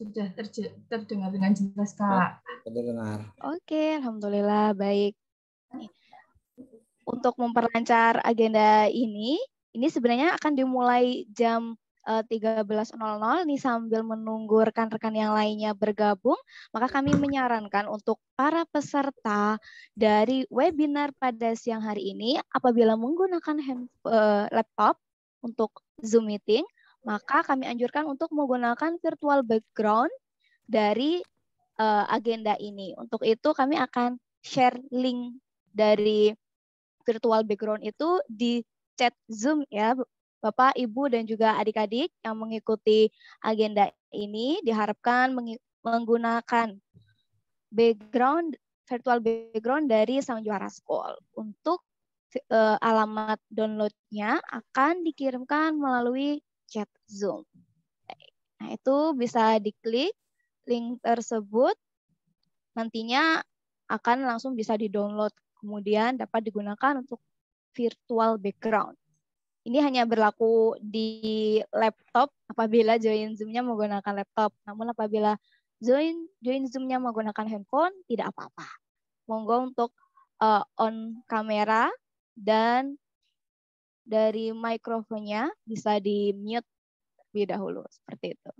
Sudah terdengar dengan jelas, Kak. Oh, terdengar. Oke, alhamdulillah baik. Untuk memperlancar agenda ini, ini sebenarnya akan dimulai jam 13.00 eh, nih sambil menunggu rekan-rekan yang lainnya bergabung, maka kami menyarankan untuk para peserta dari webinar pada siang hari ini apabila menggunakan eh, laptop untuk Zoom meeting, maka kami anjurkan untuk menggunakan virtual background dari uh, agenda ini. Untuk itu kami akan share link dari virtual background itu di chat Zoom ya Bapak, Ibu, dan juga adik-adik yang mengikuti agenda ini diharapkan menggunakan background virtual background dari Sang Juara School. Untuk uh, alamat downloadnya akan dikirimkan melalui chat Zoom. Nah, itu bisa diklik link tersebut. Nantinya akan langsung bisa di-download kemudian dapat digunakan untuk virtual background. Ini hanya berlaku di laptop apabila join Zoom-nya menggunakan laptop. Namun apabila join join Zoom-nya menggunakan handphone tidak apa-apa. Monggo untuk uh, on kamera dan dari mikrofonnya bisa di mute lebih dahulu seperti itu.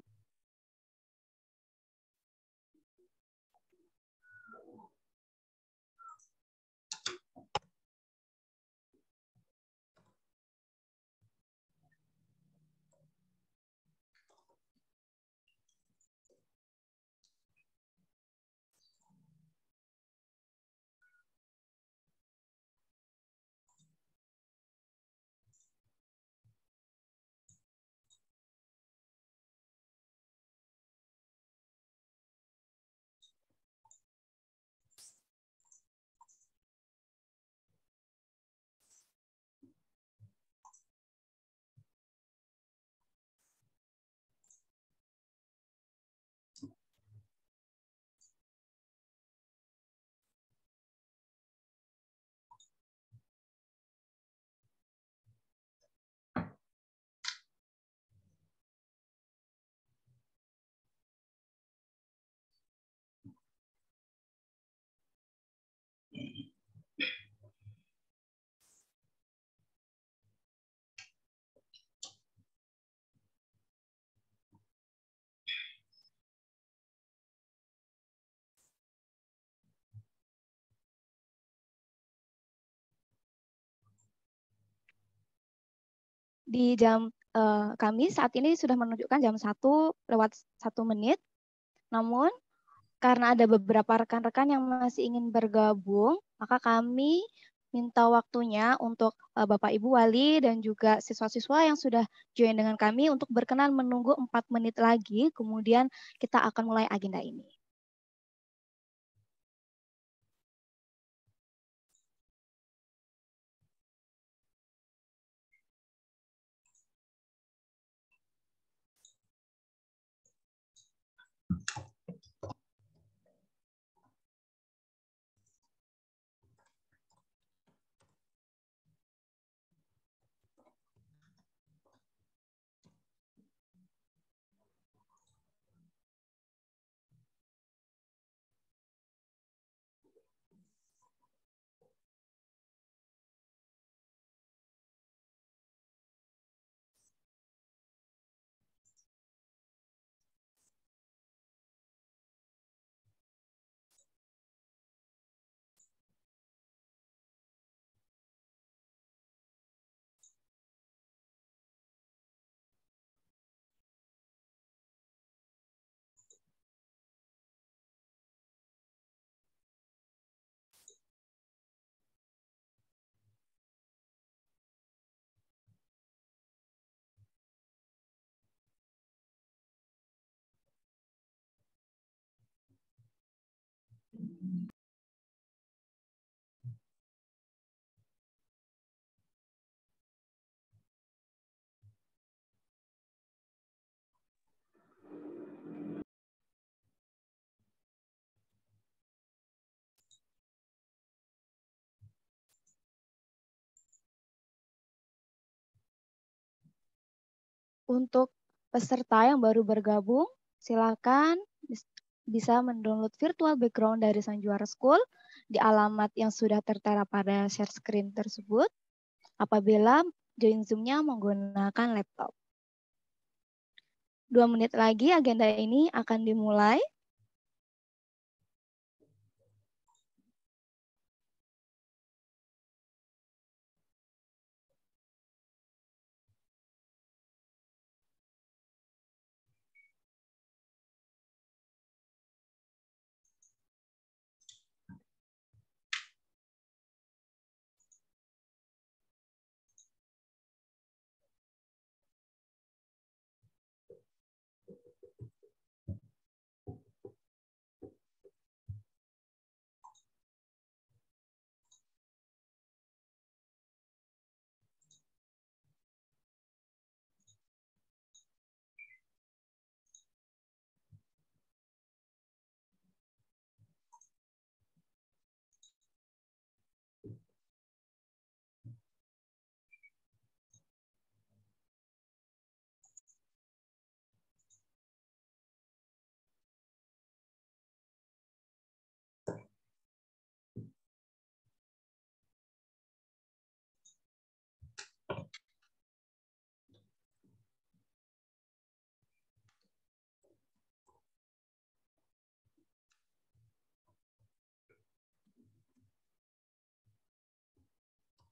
di jam uh, eh, kami saat ini sudah menunjukkan jam 1 lewat satu menit. Namun karena ada beberapa rekan-rekan yang masih ingin bergabung, maka kami minta waktunya untuk uh, Bapak Ibu Wali dan juga siswa-siswa yang sudah join dengan kami untuk berkenan menunggu empat menit lagi, kemudian kita akan mulai agenda ini. Untuk peserta yang baru bergabung, silakan bisa mendownload virtual background dari Sanjuara School di alamat yang sudah tertera pada share screen tersebut apabila join Zoom-nya menggunakan laptop. Dua menit lagi agenda ini akan dimulai.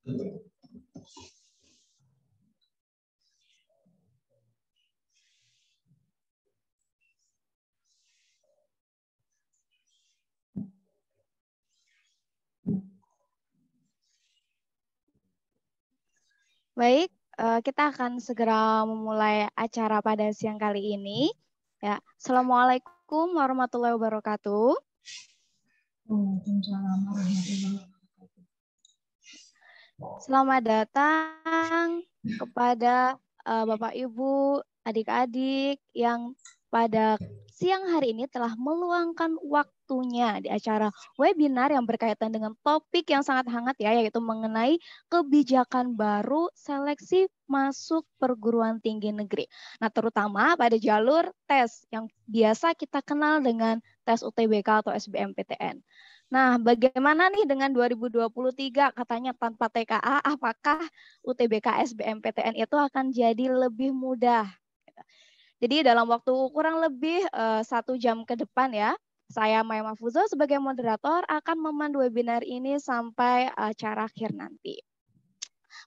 Baik, eh, kita akan segera memulai acara pada siang kali ini. Ya, Assalamualaikum warahmatullahi wabarakatuh. Waalaikumsalam warahmatullahi wabarakatuh. Selamat datang kepada uh, Bapak Ibu, adik-adik yang pada siang hari ini telah meluangkan waktunya di acara webinar yang berkaitan dengan topik yang sangat hangat ya yaitu mengenai kebijakan baru seleksi masuk perguruan tinggi negeri. Nah, terutama pada jalur tes yang biasa kita kenal dengan tes UTBK atau SBMPTN. Nah, bagaimana nih dengan 2023 katanya tanpa TKA apakah UTBK SBMPTN itu akan jadi lebih mudah? Jadi dalam waktu kurang lebih uh, satu jam ke depan ya, saya Maya Mafuzo sebagai moderator akan memandu webinar ini sampai acara akhir nanti.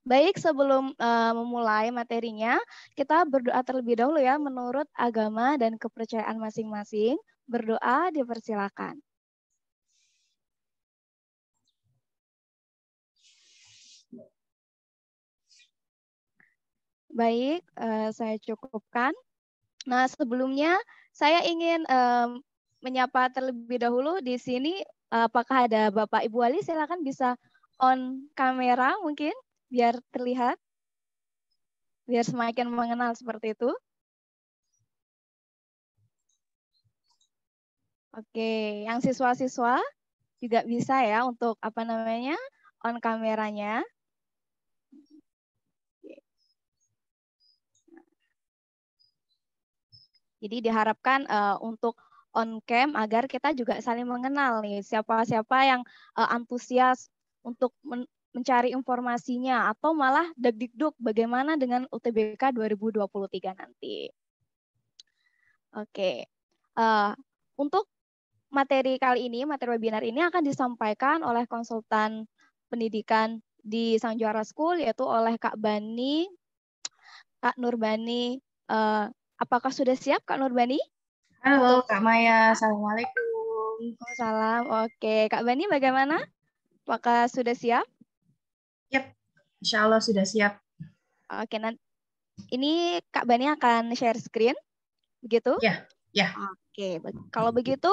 Baik, sebelum uh, memulai materinya, kita berdoa terlebih dahulu ya menurut agama dan kepercayaan masing-masing. Berdoa dipersilakan. Baik, uh, saya cukupkan. Nah, sebelumnya saya ingin um, menyapa terlebih dahulu di sini. Apakah ada Bapak Ibu Ali? Silakan bisa on kamera mungkin biar terlihat, biar semakin mengenal seperti itu. Oke, yang siswa-siswa juga bisa ya untuk apa namanya on kameranya. Jadi diharapkan uh, untuk on cam agar kita juga saling mengenal nih siapa-siapa yang uh, antusias untuk men mencari informasinya atau malah deg-deg bagaimana dengan UTBK 2023 nanti. Oke. Okay. Uh, eh, untuk materi kali ini, materi webinar ini akan disampaikan oleh konsultan pendidikan di Sang Juara School yaitu oleh Kak Bani, Kak Nurbani uh, Apakah sudah siap Kak Nurbani? Halo Kak Maya, Assalamualaikum. Salam, oke. Kak Bani bagaimana? Apakah sudah siap? Yap, insya Allah sudah siap. Oke, nanti ini Kak Bani akan share screen, begitu? Ya, ya. Oke, kalau begitu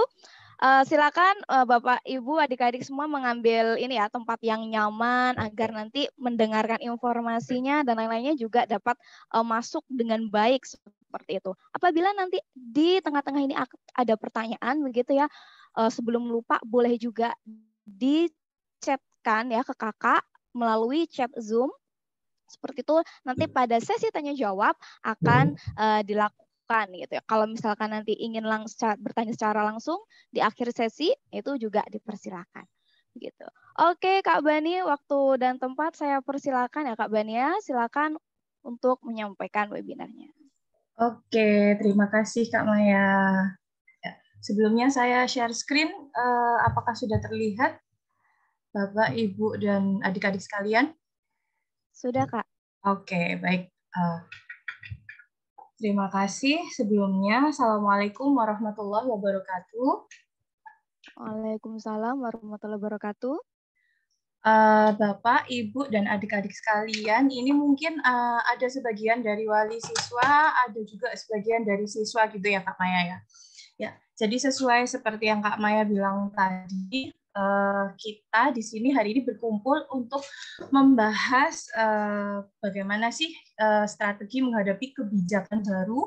uh, silakan uh, Bapak Ibu adik-adik semua mengambil ini ya tempat yang nyaman agar nanti mendengarkan informasinya dan lain-lainnya juga dapat uh, masuk dengan baik seperti itu. Apabila nanti di tengah-tengah ini ada pertanyaan begitu ya, eh, sebelum lupa boleh juga di chatkan ya ke kakak melalui chat Zoom. Seperti itu nanti hmm. pada sesi tanya jawab akan uh, dilakukan gitu ya. Kalau misalkan nanti ingin langsung bertanya secara langsung di akhir sesi itu juga dipersilakan gitu. Oke Kak Bani, waktu dan tempat saya persilakan ya Kak Bani ya. Silakan untuk menyampaikan webinarnya. Oke, terima kasih Kak Maya. Ya, sebelumnya saya share screen, eh, apakah sudah terlihat Bapak, Ibu, dan adik-adik sekalian? Sudah, Kak. Oke, baik. Eh, terima kasih sebelumnya. Assalamualaikum warahmatullahi wabarakatuh. Waalaikumsalam warahmatullahi wabarakatuh uh, Bapak, Ibu, dan adik-adik sekalian, ini mungkin uh, ada sebagian dari wali siswa, ada juga sebagian dari siswa gitu ya Kak Maya ya. Ya, jadi sesuai seperti yang Kak Maya bilang tadi, uh, kita di sini hari ini berkumpul untuk membahas uh, bagaimana sih uh, strategi menghadapi kebijakan baru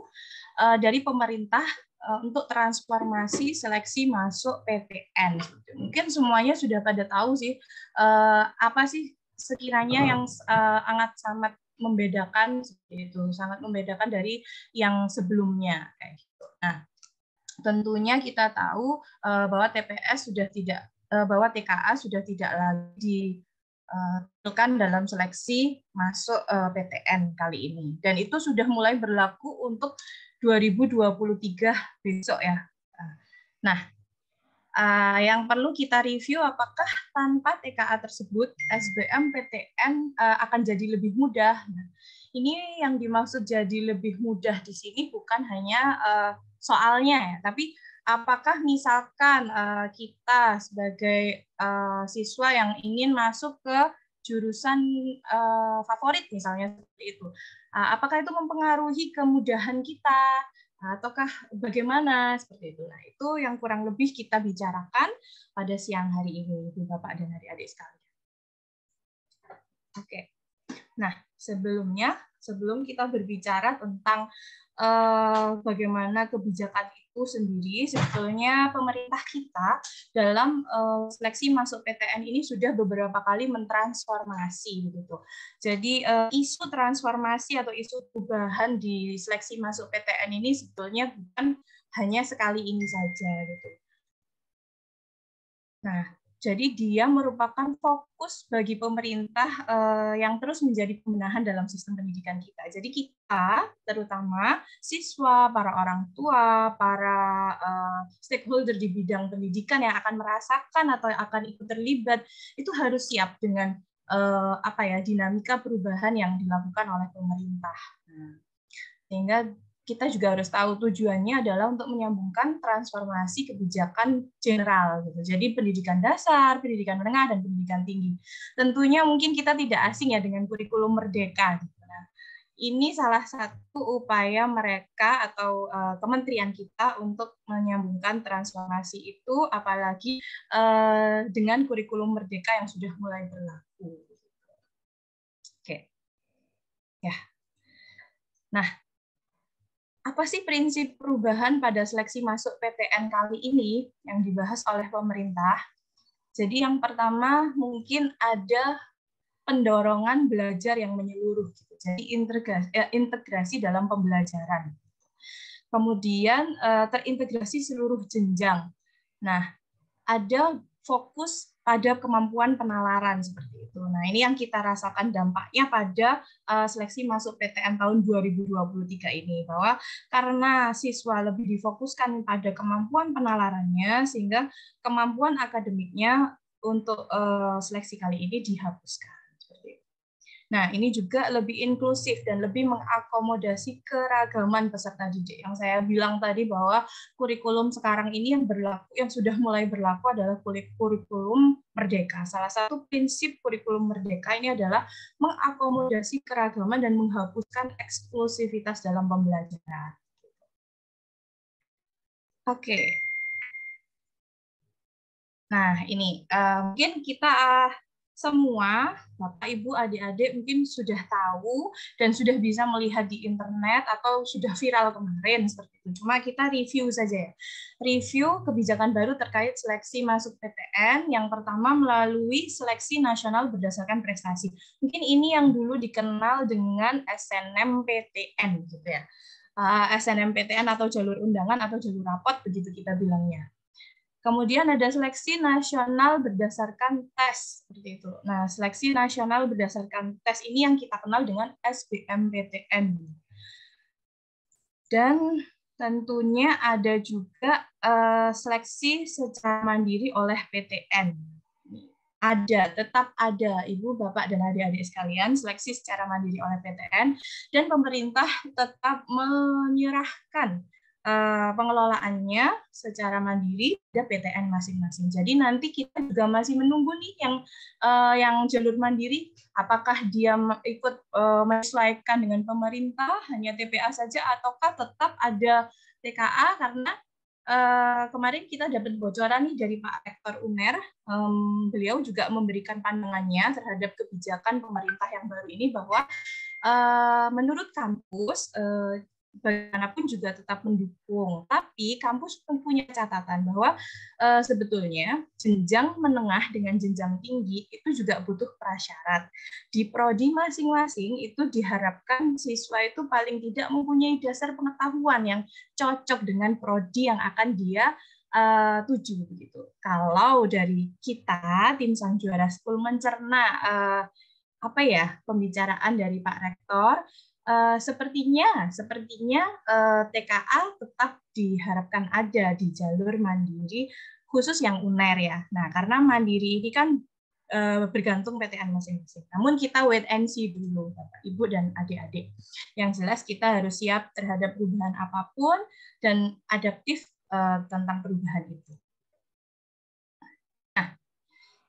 dari pemerintah Eh, untuk transformasi seleksi masuk PTN Mungkin semuanya sudah pada tahu sih eh, apa sih sekiranya yang eh, sangat sangat membedakan itu sangat membedakan dari yang sebelumnya kayak gitu. Nah, tentunya kita tahu bahwa TPS sudah tidak bahwa TKA sudah tidak lagi ditampilkan dalam seleksi masuk PTN kali ini dan itu sudah mulai berlaku untuk 2023 besok ya. Nah, eh, yang perlu kita review apakah tanpa TKA tersebut SBM PTN eh, akan jadi lebih mudah. Nah, ini yang dimaksud jadi lebih mudah di sini bukan hanya eh, soalnya ya, tapi apakah misalkan kita sebagai siswa yang ingin masuk ke jurusan favorit misalnya seperti itu Ah, apakah itu mempengaruhi kemudahan kita ah, ataukah bagaimana seperti itu. Nah, itu yang kurang lebih kita bicarakan pada siang hari ini, Ibu Bapak dan adik-adik sekalian. Oke. Nah, sebelumnya sebelum kita berbicara tentang uh, bagaimana kebijakan itu sendiri sebetulnya pemerintah kita dalam uh, seleksi masuk PTN ini sudah beberapa kali mentransformasi begitu. Jadi uh, isu transformasi atau isu perubahan di seleksi masuk PTN ini sebetulnya bukan hanya sekali ini saja gitu. Nah, jadi dia merupakan fokus bagi pemerintah uh, yang terus menjadi pembenahan dalam sistem pendidikan kita. Jadi kita, terutama siswa, para orang tua, para uh, stakeholder di bidang pendidikan yang akan merasakan atau akan ikut terlibat, itu harus siap dengan uh, apa ya dinamika perubahan yang dilakukan oleh pemerintah. Nah, sehingga kita juga harus tahu tujuannya adalah untuk menyambungkan transformasi kebijakan general. Gitu. Jadi pendidikan dasar, pendidikan menengah, dan pendidikan tinggi. Tentunya mungkin kita tidak asing ya dengan kurikulum merdeka. Gitu. Nah, ini salah satu upaya mereka atau uh, kementerian kita untuk menyambungkan transformasi itu, apalagi uh, dengan kurikulum merdeka yang sudah mulai berlaku. Oke, okay. ya. Nah, apa sih prinsip perubahan pada seleksi masuk PTN kali ini yang dibahas oleh pemerintah? Jadi yang pertama mungkin ada pendorongan belajar yang menyeluruh gitu. Jadi eh, integrasi, dalam pembelajaran. Kemudian eh, terintegrasi seluruh jenjang. Nah, ada fokus pada kemampuan penalaran seperti itu. Nah, ini yang kita rasakan dampaknya pada uh, seleksi masuk PTN tahun 2023 ini bahwa karena siswa lebih difokuskan pada kemampuan penalarannya sehingga kemampuan akademiknya untuk uh, seleksi kali ini dihapuskan. Nah, ini juga lebih inklusif dan lebih mengakomodasi keragaman peserta didik. Yang saya bilang tadi bahwa kurikulum sekarang ini yang berlaku yang sudah mulai berlaku adalah kurikulum merdeka. Salah satu prinsip kurikulum merdeka ini adalah mengakomodasi keragaman dan menghapuskan eksklusivitas dalam pembelajaran. Oke. Okay. Nah, ini uh, mungkin kita uh, semua Bapak Ibu adik-adik mungkin sudah tahu dan sudah bisa melihat di internet atau sudah viral kemarin seperti itu. Cuma kita review saja ya. Review kebijakan baru terkait seleksi masuk PTN yang pertama melalui seleksi nasional berdasarkan prestasi. Mungkin ini yang dulu dikenal dengan SNMPTN gitu ya. Eh, SNMPTN atau jalur undangan atau jalur rapot begitu kita bilangnya. Kemudian ada seleksi nasional berdasarkan tes seperti itu. Nah, seleksi nasional berdasarkan tes ini yang kita kenal dengan SBMPTN. Dan tentunya ada juga eh, seleksi secara mandiri oleh PTN. Ada, tetap ada Ibu, Bapak, dan adik-adik sekalian seleksi secara mandiri oleh PTN dan pemerintah tetap menyerahkan Eh, pengelolaannya secara mandiri ada PTN masing-masing. Jadi nanti kita juga masih menunggu nih yang uh, yang jalur mandiri apakah dia ikut uh, menyesuaikan dengan pemerintah hanya TPA saja ataukah tetap ada TKA karena uh, kemarin kita dapat bocoran nih dari Pak Rektor Uner, um, beliau juga memberikan pandangannya terhadap kebijakan pemerintah yang baru ini bahwa uh, menurut kampus uh, bagaimanapun juga tetap mendukung. Tapi kampus punya catatan bahwa e, sebetulnya jenjang menengah dengan jenjang tinggi itu juga butuh prasyarat. Di prodi masing-masing itu diharapkan siswa itu paling tidak mempunyai dasar pengetahuan yang cocok dengan prodi yang akan dia Uh, eh, tujuh begitu. Kalau dari kita tim sang juara 10 mencerna uh, apa ya pembicaraan dari Pak Rektor, Eh, sepertinya sepertinya uh, eh, TKA tetap diharapkan ada di jalur mandiri khusus yang UNER ya. Nah, karena mandiri ini kan uh, bergantung PTN masing-masing. Namun kita wait and see dulu Bapak, Ibu dan adik-adik. Yang jelas kita harus siap terhadap perubahan apapun dan adaptif uh, tentang perubahan itu. Nah,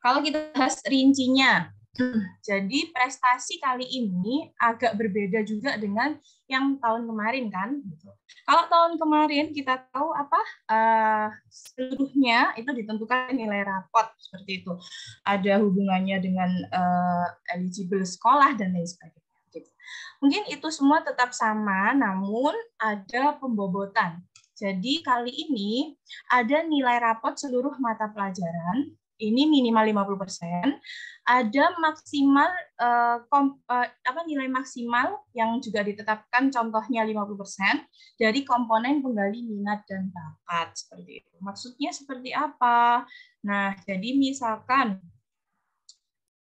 kalau kita bahas rincinya Gitu. Jadi prestasi kali ini agak berbeda juga dengan yang tahun kemarin kan. Gitu. Kalau tahun kemarin kita tahu apa uh, seluruhnya itu ditentukan nilai rapot seperti itu. Ada hubungannya dengan uh, eligible sekolah dan lain sebagainya. Gitu. Mungkin itu semua tetap sama, namun ada pembobotan. Jadi kali ini ada nilai rapot seluruh mata pelajaran ini minimal 50%, ada maksimal eh, eh, apa nilai maksimal yang juga ditetapkan contohnya 50% dari komponen penggali minat dan bakat seperti itu. Maksudnya seperti apa? Nah, jadi misalkan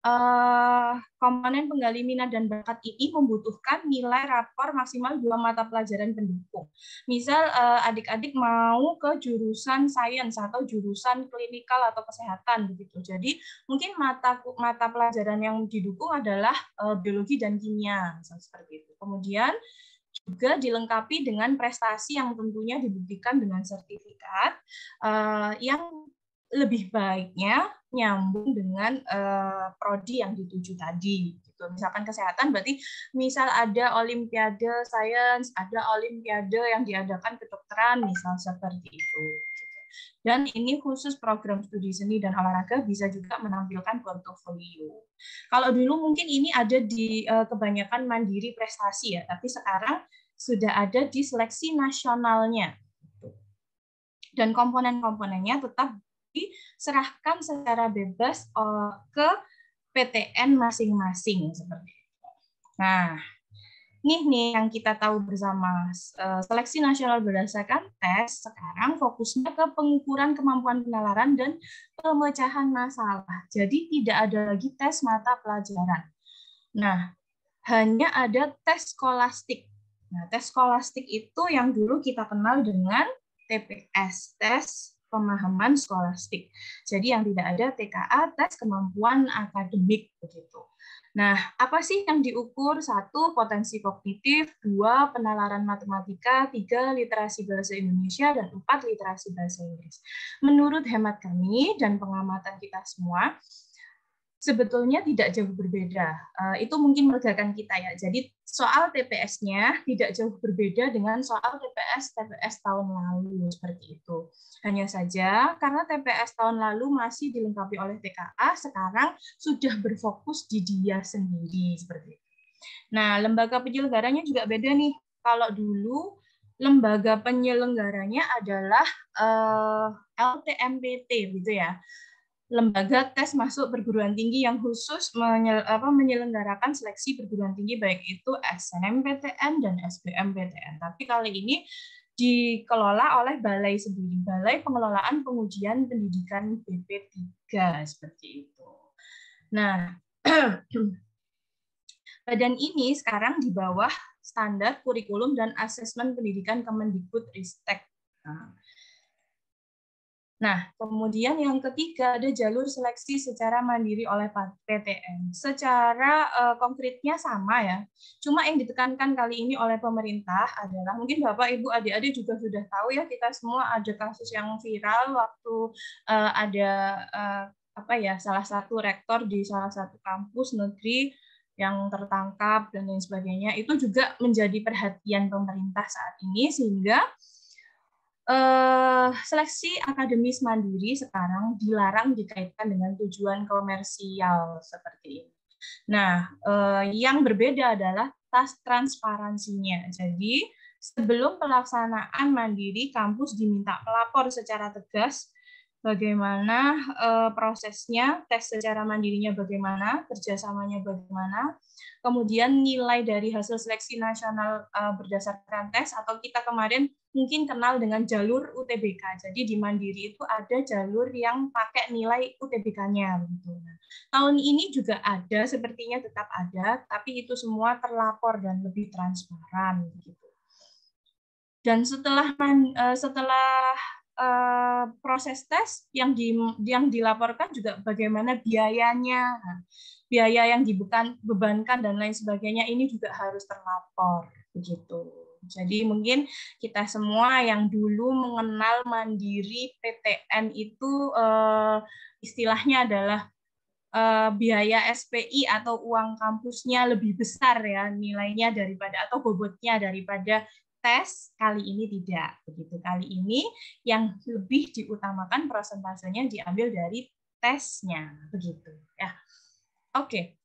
uh, komponen penggali minat dan bakat ini membutuhkan nilai rapor maksimal dua mata pelajaran pendukung. Misal eh, adik-adik uh, mau ke jurusan sains atau jurusan klinikal atau kesehatan begitu. Jadi mungkin mata mata pelajaran yang didukung adalah uh, biologi dan kimia, misal seperti itu. Kemudian juga dilengkapi dengan prestasi yang tentunya dibuktikan dengan sertifikat uh, yang lebih baiknya nyambung dengan uh, prodi yang dituju tadi gitu. Misalkan kesehatan berarti misal ada olimpiade sains, ada olimpiade yang diadakan kedokteran misal seperti itu. Gitu. Dan ini khusus program studi seni dan olahraga bisa juga menampilkan portofolio. Kalau dulu mungkin ini ada di uh, kebanyakan mandiri prestasi ya, tapi sekarang sudah ada di seleksi nasionalnya. Gitu. Dan komponen-komponennya tetap Serahkan secara bebas eh, ke PTN masing-masing seperti Nah, ini nih yang kita tahu bersama eh, seleksi nasional berdasarkan tes sekarang fokusnya ke pengukuran kemampuan penalaran dan pemecahan masalah. Jadi tidak ada lagi tes mata pelajaran. Nah, hanya ada tes skolastik. Nah, tes skolastik itu yang dulu kita kenal dengan TPS, tes pemahaman skolastik. Jadi yang tidak ada TKA, tes kemampuan akademik begitu. Nah, apa sih yang diukur? Satu, potensi kognitif, dua, penalaran matematika, tiga, literasi bahasa Indonesia, dan empat, literasi bahasa Inggris. Menurut hemat kami dan pengamatan kita semua, sebetulnya tidak jauh berbeda. Eh, itu mungkin melegakan kita ya. Jadi soal TPS-nya tidak jauh berbeda dengan soal TPS TPS tahun lalu seperti itu. Hanya saja karena TPS tahun lalu masih dilengkapi oleh TKA, sekarang sudah berfokus di dia sendiri seperti itu. Nah, lembaga penyelenggaranya juga beda nih. Kalau dulu lembaga penyelenggaranya adalah uh, eh, LTMPT gitu ya lembaga tes masuk perguruan tinggi yang khusus menyelenggarakan seleksi perguruan tinggi baik itu SNMPTN dan SBMPTN. Tapi kali ini dikelola oleh balai sendiri, Balai Pengelolaan Pengujian Pendidikan BP3 seperti itu. Nah, badan ini sekarang di bawah standar kurikulum dan asesmen pendidikan Kemendikbud Ristek. Nah, Nah, kemudian yang ketiga ada jalur seleksi secara mandiri oleh PTN. Secara uh, konkretnya sama ya. Cuma yang ditekankan kali ini oleh pemerintah adalah mungkin Bapak Ibu adik-adik juga sudah tahu ya kita semua ada kasus yang viral waktu uh, ada uh, apa ya salah satu rektor di salah satu kampus negeri yang tertangkap dan lain sebagainya itu juga menjadi perhatian pemerintah saat ini sehingga Uh, seleksi akademis mandiri sekarang dilarang dikaitkan dengan tujuan komersial seperti ini. Nah, uh, yang berbeda adalah tas transparansinya. Jadi, sebelum pelaksanaan mandiri, kampus diminta melapor secara tegas bagaimana uh, prosesnya, tes secara mandirinya bagaimana, kerjasamanya bagaimana, kemudian nilai dari hasil seleksi nasional uh, berdasarkan tes, atau kita kemarin mungkin kenal dengan jalur UTBK. Jadi di Mandiri itu ada jalur yang pakai nilai UTBK-nya. Gitu. Nah, tahun ini juga ada, sepertinya tetap ada, tapi itu semua terlapor dan lebih transparan. Gitu. Dan setelah eh, setelah eh, proses tes yang di, yang dilaporkan juga bagaimana biayanya, nah, biaya yang dibebankan dan lain sebagainya ini juga harus terlapor begitu. Jadi mungkin kita semua yang dulu mengenal mandiri PTN itu eh, istilahnya adalah eh, biaya SPI atau uang kampusnya lebih besar ya nilainya daripada atau bobotnya daripada tes kali ini tidak begitu kali ini yang lebih diutamakan persentasenya diambil dari tesnya begitu ya oke okay.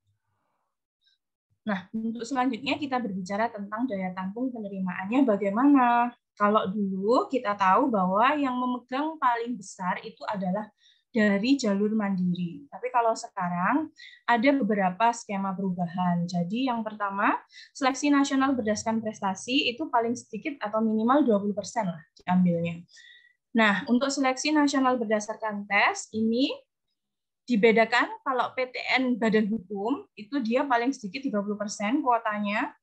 Nah, untuk selanjutnya kita berbicara tentang daya tampung penerimaannya bagaimana. Kalau dulu kita tahu bahwa yang memegang paling besar itu adalah dari jalur mandiri. Tapi kalau sekarang ada beberapa skema perubahan. Jadi yang pertama, seleksi nasional berdasarkan prestasi itu paling sedikit atau minimal 20% lah diambilnya. Nah, untuk seleksi nasional berdasarkan tes ini Dibedakan kalau PTN badan hukum itu dia paling sedikit 30% kuotanya.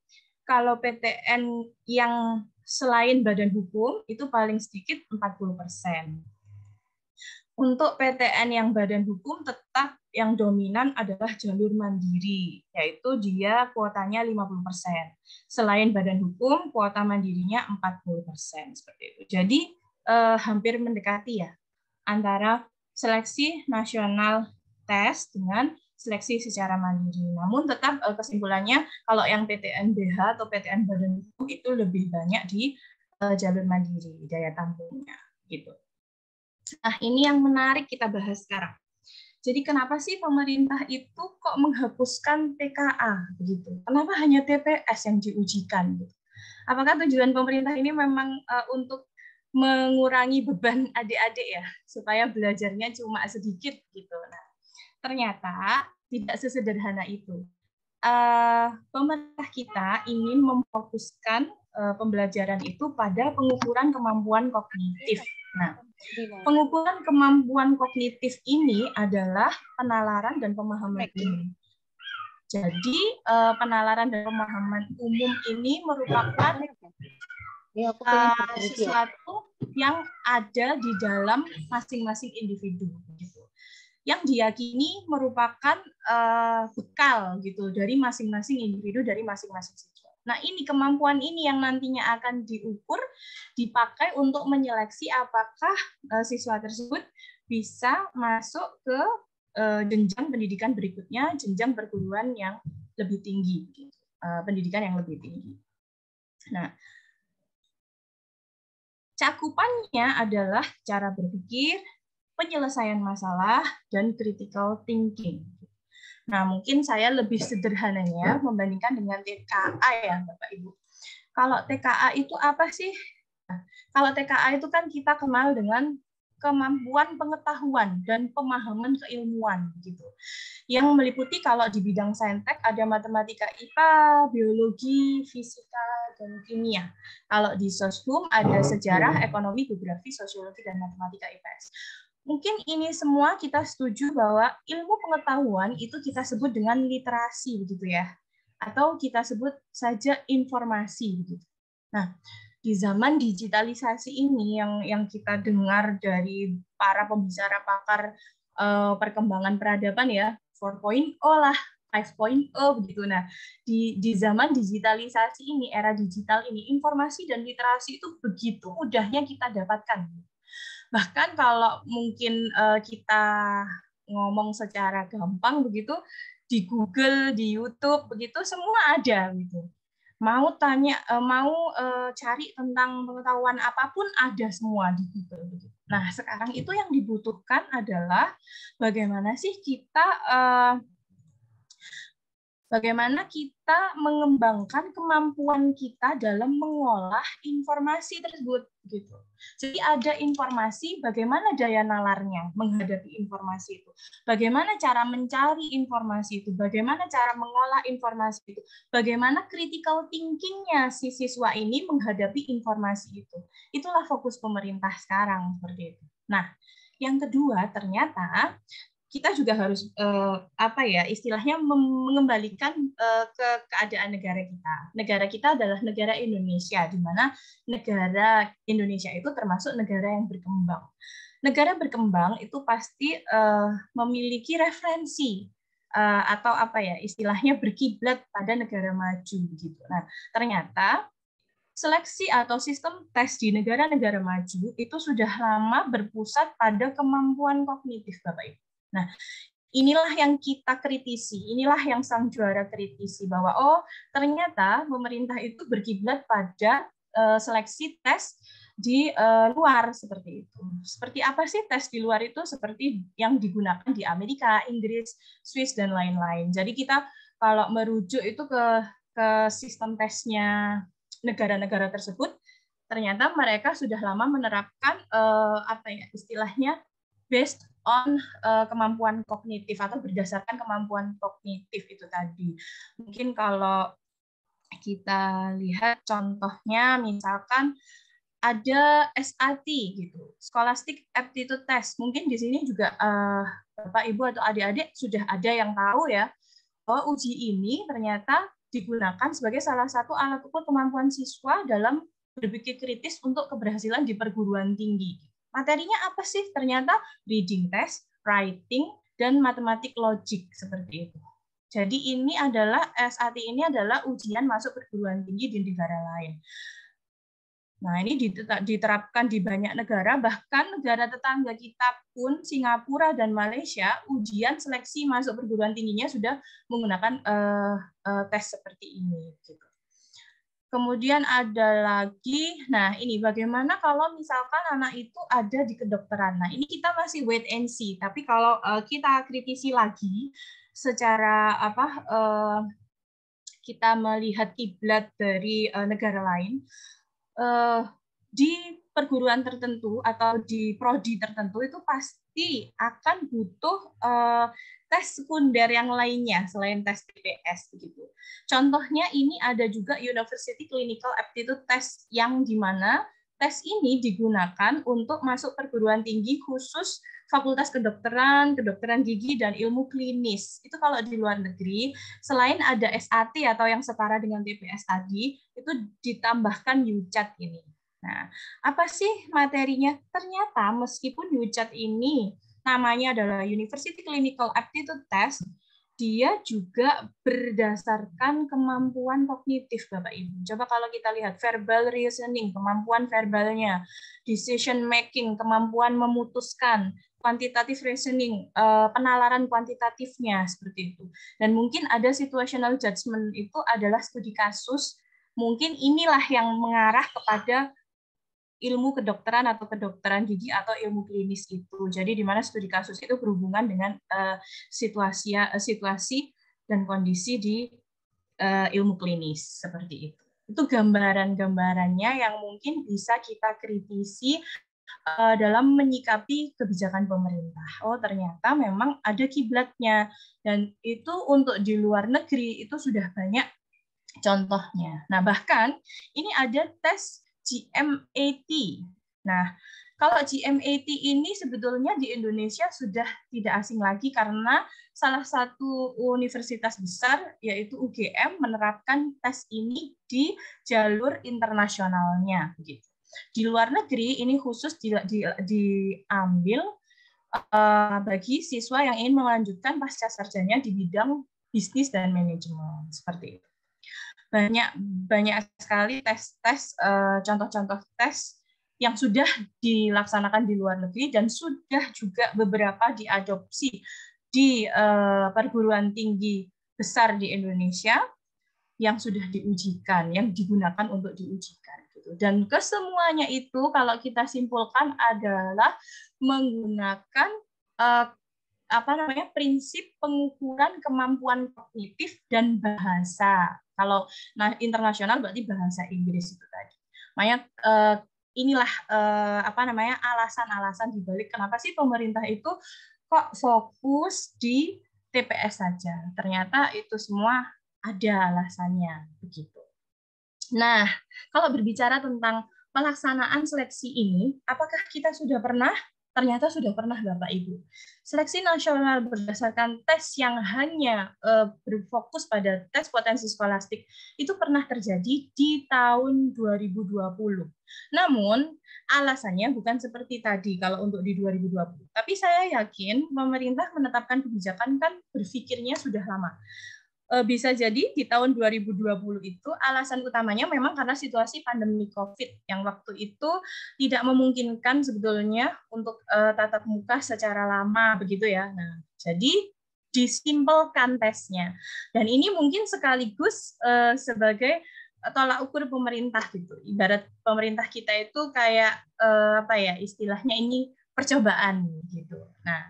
Kalau PTN yang selain badan hukum itu paling sedikit 40%. Untuk PTN yang badan hukum tetap yang dominan adalah jalur mandiri, yaitu dia kuotanya 50%. Selain badan hukum, kuota mandirinya 40%. Seperti itu. Jadi eh, hampir mendekati ya antara seleksi nasional tes dengan seleksi secara mandiri. Namun tetap eh, kesimpulannya kalau yang PTNBH atau PTN Badan itu lebih banyak di eh, jalur mandiri daya tampungnya gitu. Nah, ini yang menarik kita bahas sekarang. Jadi kenapa sih pemerintah itu kok menghapuskan TKA? begitu? Kenapa hanya TPS yang diujikan gitu? Apakah tujuan pemerintah ini memang uh, untuk mengurangi beban adik-adik ya supaya belajarnya cuma sedikit gitu. Nah, ternyata tidak sesederhana itu. Uh, pemerintah kita ingin memfokuskan uh, pembelajaran itu pada pengukuran kemampuan kognitif. Nah, pengukuran kemampuan kognitif ini adalah penalaran dan pemahaman umum. Jadi uh, penalaran dan pemahaman umum ini merupakan uh, sesuatu yang ada di dalam masing-masing individu gitu. Yang diyakini merupakan uh, bekal gitu dari masing-masing individu dari masing-masing siswa. Nah, ini kemampuan ini yang nantinya akan diukur dipakai untuk menyeleksi apakah uh, siswa tersebut bisa masuk ke uh, jenjang pendidikan berikutnya, jenjang perguruan yang lebih tinggi, uh, pendidikan yang lebih tinggi. Nah, Cakupannya adalah cara berpikir, penyelesaian masalah, dan critical thinking. Nah, mungkin saya lebih sederhananya ya. membandingkan dengan TKA ya, Bapak-Ibu. Kalau TKA itu apa sih? Nah, kalau TKA itu kan kita kenal dengan kemampuan pengetahuan dan pemahaman keilmuan gitu. Yang meliputi kalau di bidang saintek ada matematika IPA, biologi, fisika, dan kimia. Kalau di soshum ada sejarah, ekonomi, geografi, sosiologi, dan matematika IPS. Mungkin ini semua kita setuju bahwa ilmu pengetahuan itu kita sebut dengan literasi gitu ya. Atau kita sebut saja informasi gitu. Nah, di zaman digitalisasi ini yang yang kita dengar dari para pembicara pakar uh, perkembangan peradaban ya 4.0 lah 5.0 begitu. Nah, di di zaman digitalisasi ini, era digital ini, informasi dan literasi itu begitu mudahnya kita dapatkan. Bahkan kalau mungkin uh, kita ngomong secara gampang begitu di Google, di YouTube begitu semua ada gitu mau tanya eh, mau eh, cari tentang pengetahuan apapun ada semua di Google. Gitu. Nah sekarang itu yang dibutuhkan adalah bagaimana sih kita eh, bagaimana kita mengembangkan kemampuan kita dalam mengolah informasi tersebut gitu. Jadi ada informasi bagaimana daya nalarnya menghadapi informasi itu. Bagaimana cara mencari informasi itu, bagaimana cara mengolah informasi itu, bagaimana critical thinking-nya si siswa ini menghadapi informasi itu. Itulah fokus pemerintah sekarang seperti itu. Nah, yang kedua, ternyata kita juga harus uh, apa ya istilahnya mengembalikan uh, ke keadaan negara kita. Negara kita adalah negara Indonesia di mana negara Indonesia itu termasuk negara yang berkembang. Negara berkembang itu pasti uh, memiliki referensi uh, atau apa ya istilahnya berkiblat pada negara maju gitu. Nah, ternyata seleksi atau sistem tes di negara-negara maju itu sudah lama berpusat pada kemampuan kognitif Bapak Ibu. Nah, inilah yang kita kritisi, inilah yang sang juara kritisi bahwa oh ternyata pemerintah itu berkiblat pada eh, seleksi tes di eh, luar seperti itu. Seperti apa sih tes di luar itu seperti yang digunakan di Amerika, Inggris, Swiss dan lain-lain. Jadi kita kalau merujuk itu ke ke sistem tesnya negara-negara tersebut, ternyata mereka sudah lama menerapkan eh, apa ya istilahnya best on uh, kemampuan kognitif atau berdasarkan kemampuan kognitif itu tadi. Mungkin kalau kita lihat contohnya misalkan ada SAT gitu, Scholastic Aptitude Test. Mungkin di sini juga uh, Bapak Ibu atau adik-adik sudah ada yang tahu ya bahwa oh, uji ini ternyata digunakan sebagai salah satu alat ukur kemampuan siswa dalam berpikir kritis untuk keberhasilan di perguruan tinggi. Materinya apa sih? Ternyata reading test, writing, dan matematik logik seperti itu. Jadi ini adalah SAT ini adalah ujian masuk perguruan tinggi di negara lain. Nah, ini diterapkan di banyak negara, bahkan negara tetangga kita pun, Singapura dan Malaysia, ujian seleksi masuk perguruan tingginya sudah menggunakan uh, uh, tes seperti ini. Gitu. Kemudian ada lagi, nah ini bagaimana kalau misalkan anak itu ada di kedokteran. Nah ini kita masih wait and see, tapi kalau uh, kita kritisi lagi secara apa uh, kita melihat kiblat dari uh, negara lain, uh, di perguruan tertentu atau di prodi tertentu itu pasti akan butuh uh, tes sekunder yang lainnya selain tes TPS begitu. Contohnya ini ada juga University Clinical Aptitude Test yang di mana tes ini digunakan untuk masuk perguruan tinggi khusus fakultas kedokteran, kedokteran gigi dan ilmu klinis. Itu kalau di luar negeri, selain ada SAT atau yang setara dengan TPS tadi, itu ditambahkan UCAT ini. Nah, apa sih materinya? Ternyata meskipun UCAT ini namanya adalah University Clinical Aptitude Test, dia juga berdasarkan kemampuan kognitif Bapak Ibu. Coba kalau kita lihat verbal reasoning, kemampuan verbalnya, decision making, kemampuan memutuskan, kuantitatif reasoning, eh, penalaran kuantitatifnya seperti itu. Dan mungkin ada situational judgment itu adalah studi kasus, mungkin inilah yang mengarah kepada ilmu kedokteran atau kedokteran gigi atau ilmu klinis itu. Jadi di mana studi kasus itu berhubungan dengan uh, situasi uh, situasi dan kondisi di uh, ilmu klinis seperti itu. Itu gambaran-gambarannya yang mungkin bisa kita kritisi dalam menyikapi kebijakan pemerintah. Oh, ternyata memang ada kiblatnya dan itu untuk di luar negeri itu sudah banyak contohnya. Nah, bahkan ini ada tes GMAT. Nah, kalau GMAT ini sebetulnya di Indonesia sudah tidak asing lagi karena salah satu universitas besar yaitu UGM menerapkan tes ini di jalur internasionalnya. Gitu. Di luar negeri ini khusus diambil eh, bagi siswa yang ingin melanjutkan pasca sarjanya di bidang bisnis dan manajemen seperti itu banyak banyak sekali tes-tes eh, contoh-contoh tes yang sudah dilaksanakan di luar negeri dan sudah juga beberapa diadopsi di eh, perguruan tinggi besar di Indonesia yang sudah diujikan, yang digunakan untuk diujikan gitu. Dan kesemuanya itu kalau kita simpulkan adalah menggunakan uh, apa namanya prinsip pengukuran kemampuan kognitif dan bahasa kalau nah, internasional berarti bahasa Inggris itu tadi. Makanya eh, inilah eh, apa namanya alasan-alasan dibalik kenapa sih pemerintah itu kok fokus di TPS saja. Ternyata itu semua ada alasannya begitu. Nah, kalau berbicara tentang pelaksanaan seleksi ini, apakah kita sudah pernah ternyata sudah pernah Bapak Ibu. Seleksi nasional berdasarkan tes yang hanya uh, berfokus pada tes potensi skolastik itu pernah terjadi di tahun 2020. Namun alasannya bukan seperti tadi kalau untuk di 2020. Tapi saya yakin pemerintah menetapkan kebijakan kan berpikirnya sudah lama. Eh, bisa jadi di tahun 2020 itu alasan utamanya memang karena situasi pandemi COVID yang waktu itu tidak memungkinkan sebetulnya untuk eh, tatap muka secara lama begitu ya. Nah, jadi disimpulkan tesnya. Dan ini mungkin sekaligus eh, sebagai tolak ukur pemerintah gitu. Ibarat pemerintah kita itu kayak apa ya istilahnya ini percobaan gitu. Nah,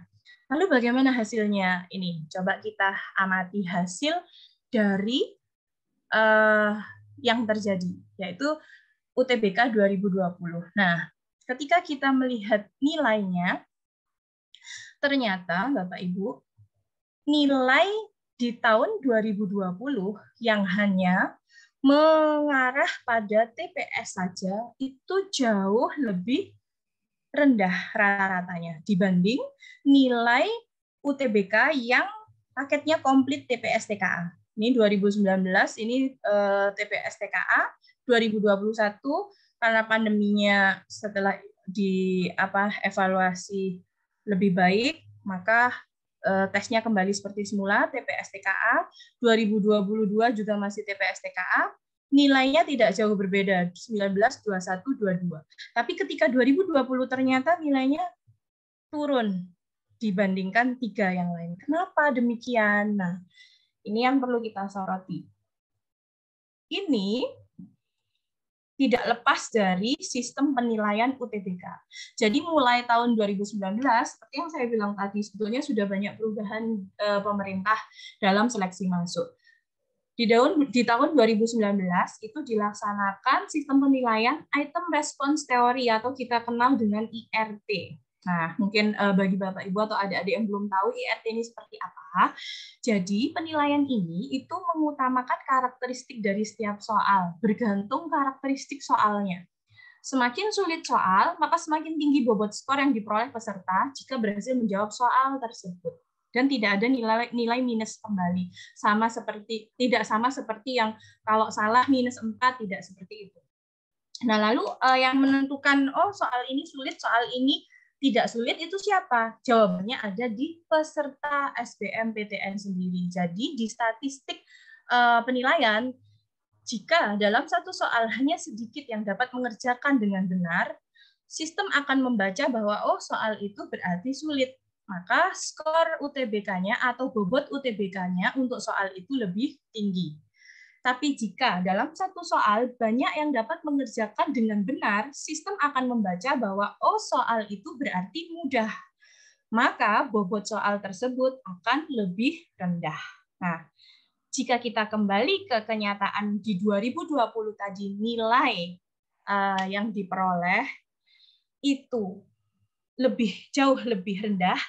Lalu bagaimana hasilnya ini? Coba kita amati hasil dari uh, yang terjadi, yaitu UTBK 2020. Nah, ketika kita melihat nilainya, ternyata Bapak Ibu, nilai di tahun 2020 yang hanya mengarah pada TPS saja itu jauh lebih rendah rata-ratanya dibanding nilai UTBK yang paketnya komplit TPS TKA. Ini 2019, ini eh, TPS TKA, 2021 karena pandeminya setelah di apa evaluasi lebih baik, maka eh, tesnya kembali seperti semula TPS TKA, 2022 juga masih TPS TKA, nilainya tidak jauh berbeda 19, 21, 22. Tapi ketika 2020 ternyata nilainya turun dibandingkan tiga yang lain. Kenapa demikian? Nah, ini yang perlu kita soroti. Ini tidak lepas dari sistem penilaian UTBK. Jadi mulai tahun 2019, seperti yang saya bilang tadi, sebetulnya sudah banyak perubahan eh, pemerintah dalam seleksi masuk. Di tahun, di tahun 2019 itu dilaksanakan sistem penilaian item response teori atau kita kenal dengan IRT. Nah, mungkin eh, bagi Bapak Ibu atau ada adik yang belum tahu IRT ini seperti apa. Jadi, penilaian ini itu mengutamakan karakteristik dari setiap soal, bergantung karakteristik soalnya. Semakin sulit soal, maka semakin tinggi bobot skor yang diperoleh peserta jika berhasil menjawab soal tersebut dan tidak ada nilai nilai minus kembali. Sama seperti tidak sama seperti yang kalau salah minus 4 tidak seperti itu. Nah, lalu uh, yang menentukan oh soal ini sulit, soal ini tidak sulit itu siapa? Jawabannya ada di peserta SBMPTN sendiri. Jadi di statistik uh, penilaian jika dalam satu soal hanya sedikit yang dapat mengerjakan dengan benar, sistem akan membaca bahwa oh soal itu berarti sulit maka skor UTBK-nya atau bobot UTBK-nya untuk soal itu lebih tinggi. Tapi jika dalam satu soal banyak yang dapat mengerjakan dengan benar, sistem akan membaca bahwa oh soal itu berarti mudah. Maka bobot soal tersebut akan lebih rendah. Nah, jika kita kembali ke kenyataan di 2020 tadi nilai eh, yang diperoleh itu lebih jauh lebih rendah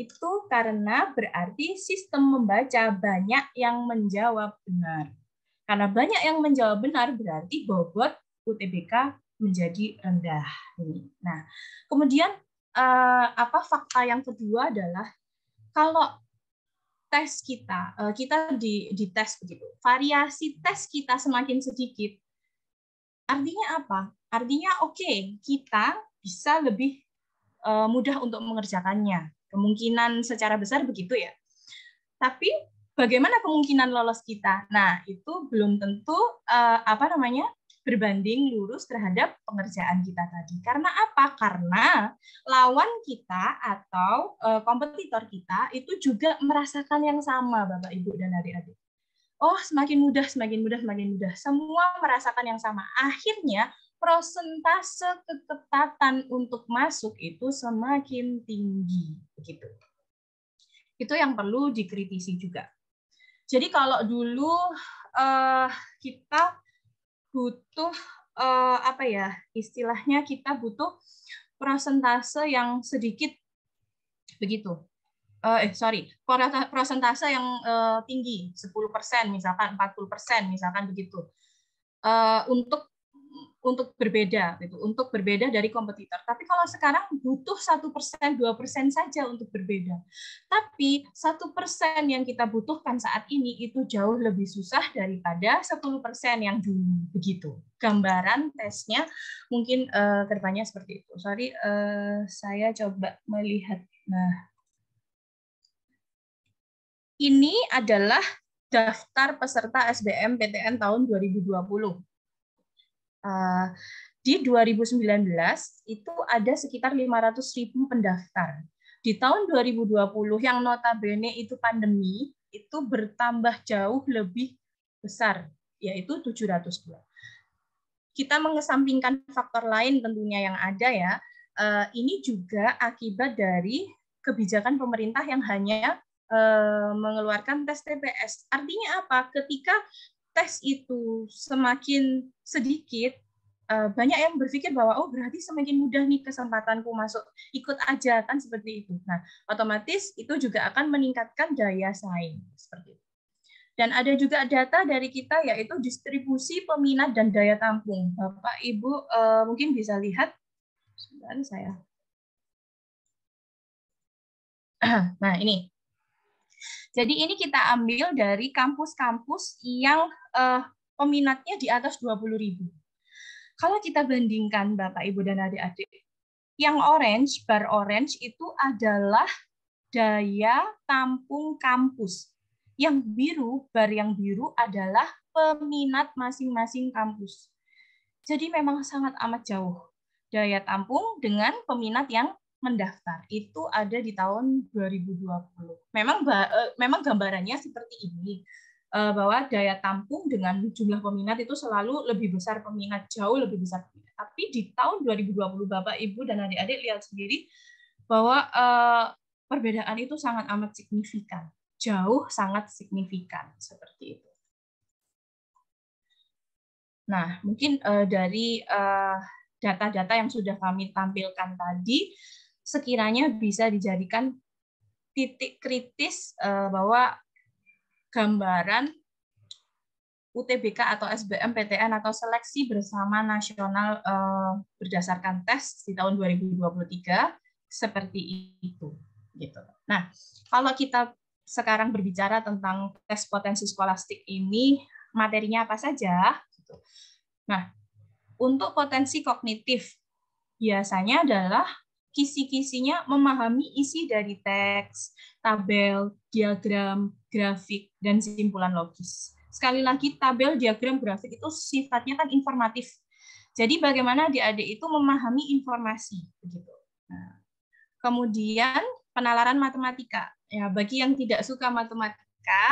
itu karena berarti sistem membaca banyak yang menjawab benar. Karena banyak yang menjawab benar berarti bobot UTBK menjadi rendah. Nah, kemudian eh, apa fakta yang kedua adalah kalau tes kita eh, kita di di tes begitu variasi tes kita semakin sedikit artinya apa artinya oke okay, kita bisa lebih Eh, mudah untuk mengerjakannya. Kemungkinan secara besar begitu ya. Tapi bagaimana kemungkinan lolos kita? Nah, itu belum tentu eh, apa namanya? berbanding lurus terhadap pengerjaan kita tadi. Karena apa? Karena lawan kita atau eh, kompetitor kita itu juga merasakan yang sama, Bapak Ibu dan adik-adik oh semakin mudah, semakin mudah, semakin mudah. Semua merasakan yang sama. Akhirnya prosentase keketatan untuk masuk itu semakin tinggi begitu. Itu yang perlu dikritisi juga. Jadi kalau dulu eh, kita butuh eh, apa ya istilahnya kita butuh prosentase yang sedikit begitu. Eh, eh sorry, prosentase yang uh, tinggi 10 persen misalkan 40 persen misalkan begitu. Uh, untuk untuk berbeda gitu, untuk berbeda dari kompetitor. Tapi kalau sekarang butuh satu persen, dua persen saja untuk berbeda. Tapi satu persen yang kita butuhkan saat ini itu jauh lebih susah daripada 10 persen yang dulu begitu. Gambaran tesnya mungkin uh, eh, kedepannya seperti itu. Sorry, uh, saya coba melihat. Nah, ini adalah daftar peserta SBM PTN tahun 2020 Eh, di 2019 itu ada sekitar 500 ribu pendaftar. Di tahun 2020 yang notabene itu pandemi, itu bertambah jauh lebih besar, yaitu 702. Kita mengesampingkan faktor lain tentunya yang ada ya, eh, ini juga akibat dari kebijakan pemerintah yang hanya eh, mengeluarkan tes TPS. Artinya apa? Ketika tes itu semakin sedikit, eh, banyak yang berpikir bahwa oh berarti semakin mudah nih kesempatanku masuk ikut aja kan seperti itu. Nah, otomatis itu juga akan meningkatkan daya saing seperti itu. Dan ada juga data dari kita yaitu distribusi peminat dan daya tampung. Bapak Ibu eh, mungkin bisa lihat sebentar saya. Nah, ini jadi ini kita ambil dari kampus-kampus yang eh, peminatnya di atas 20.000. Kalau kita bandingkan Bapak Ibu dan adik-adik, yang orange, bar orange itu adalah daya tampung kampus. Yang biru, bar yang biru adalah peminat masing-masing kampus. Jadi memang sangat amat jauh daya tampung dengan peminat yang mendaftar itu ada di tahun 2020. Memang eh, memang gambarannya seperti ini eh, bahwa daya tampung dengan jumlah peminat itu selalu lebih besar peminat jauh lebih besar Tapi di tahun 2020 Bapak Ibu dan adik-adik lihat sendiri bahwa eh, perbedaan itu sangat amat signifikan, jauh sangat signifikan seperti itu. Nah, mungkin dari data-data yang sudah kami tampilkan tadi sekiranya bisa dijadikan titik kritis eh, bahwa gambaran UTBK atau SBMPTN atau seleksi bersama nasional eh, berdasarkan tes di tahun 2023 seperti itu gitu. Nah, kalau kita sekarang berbicara tentang tes potensi skolastik ini materinya apa saja gitu. Nah, untuk potensi kognitif biasanya adalah kisi-kisinya memahami isi dari teks, tabel, diagram, grafik, dan simpulan logis. Sekali lagi, tabel, diagram, grafik itu sifatnya kan informatif. Jadi bagaimana adik-adik itu memahami informasi. Begitu. Nah, kemudian penalaran matematika. Ya, bagi yang tidak suka matematika,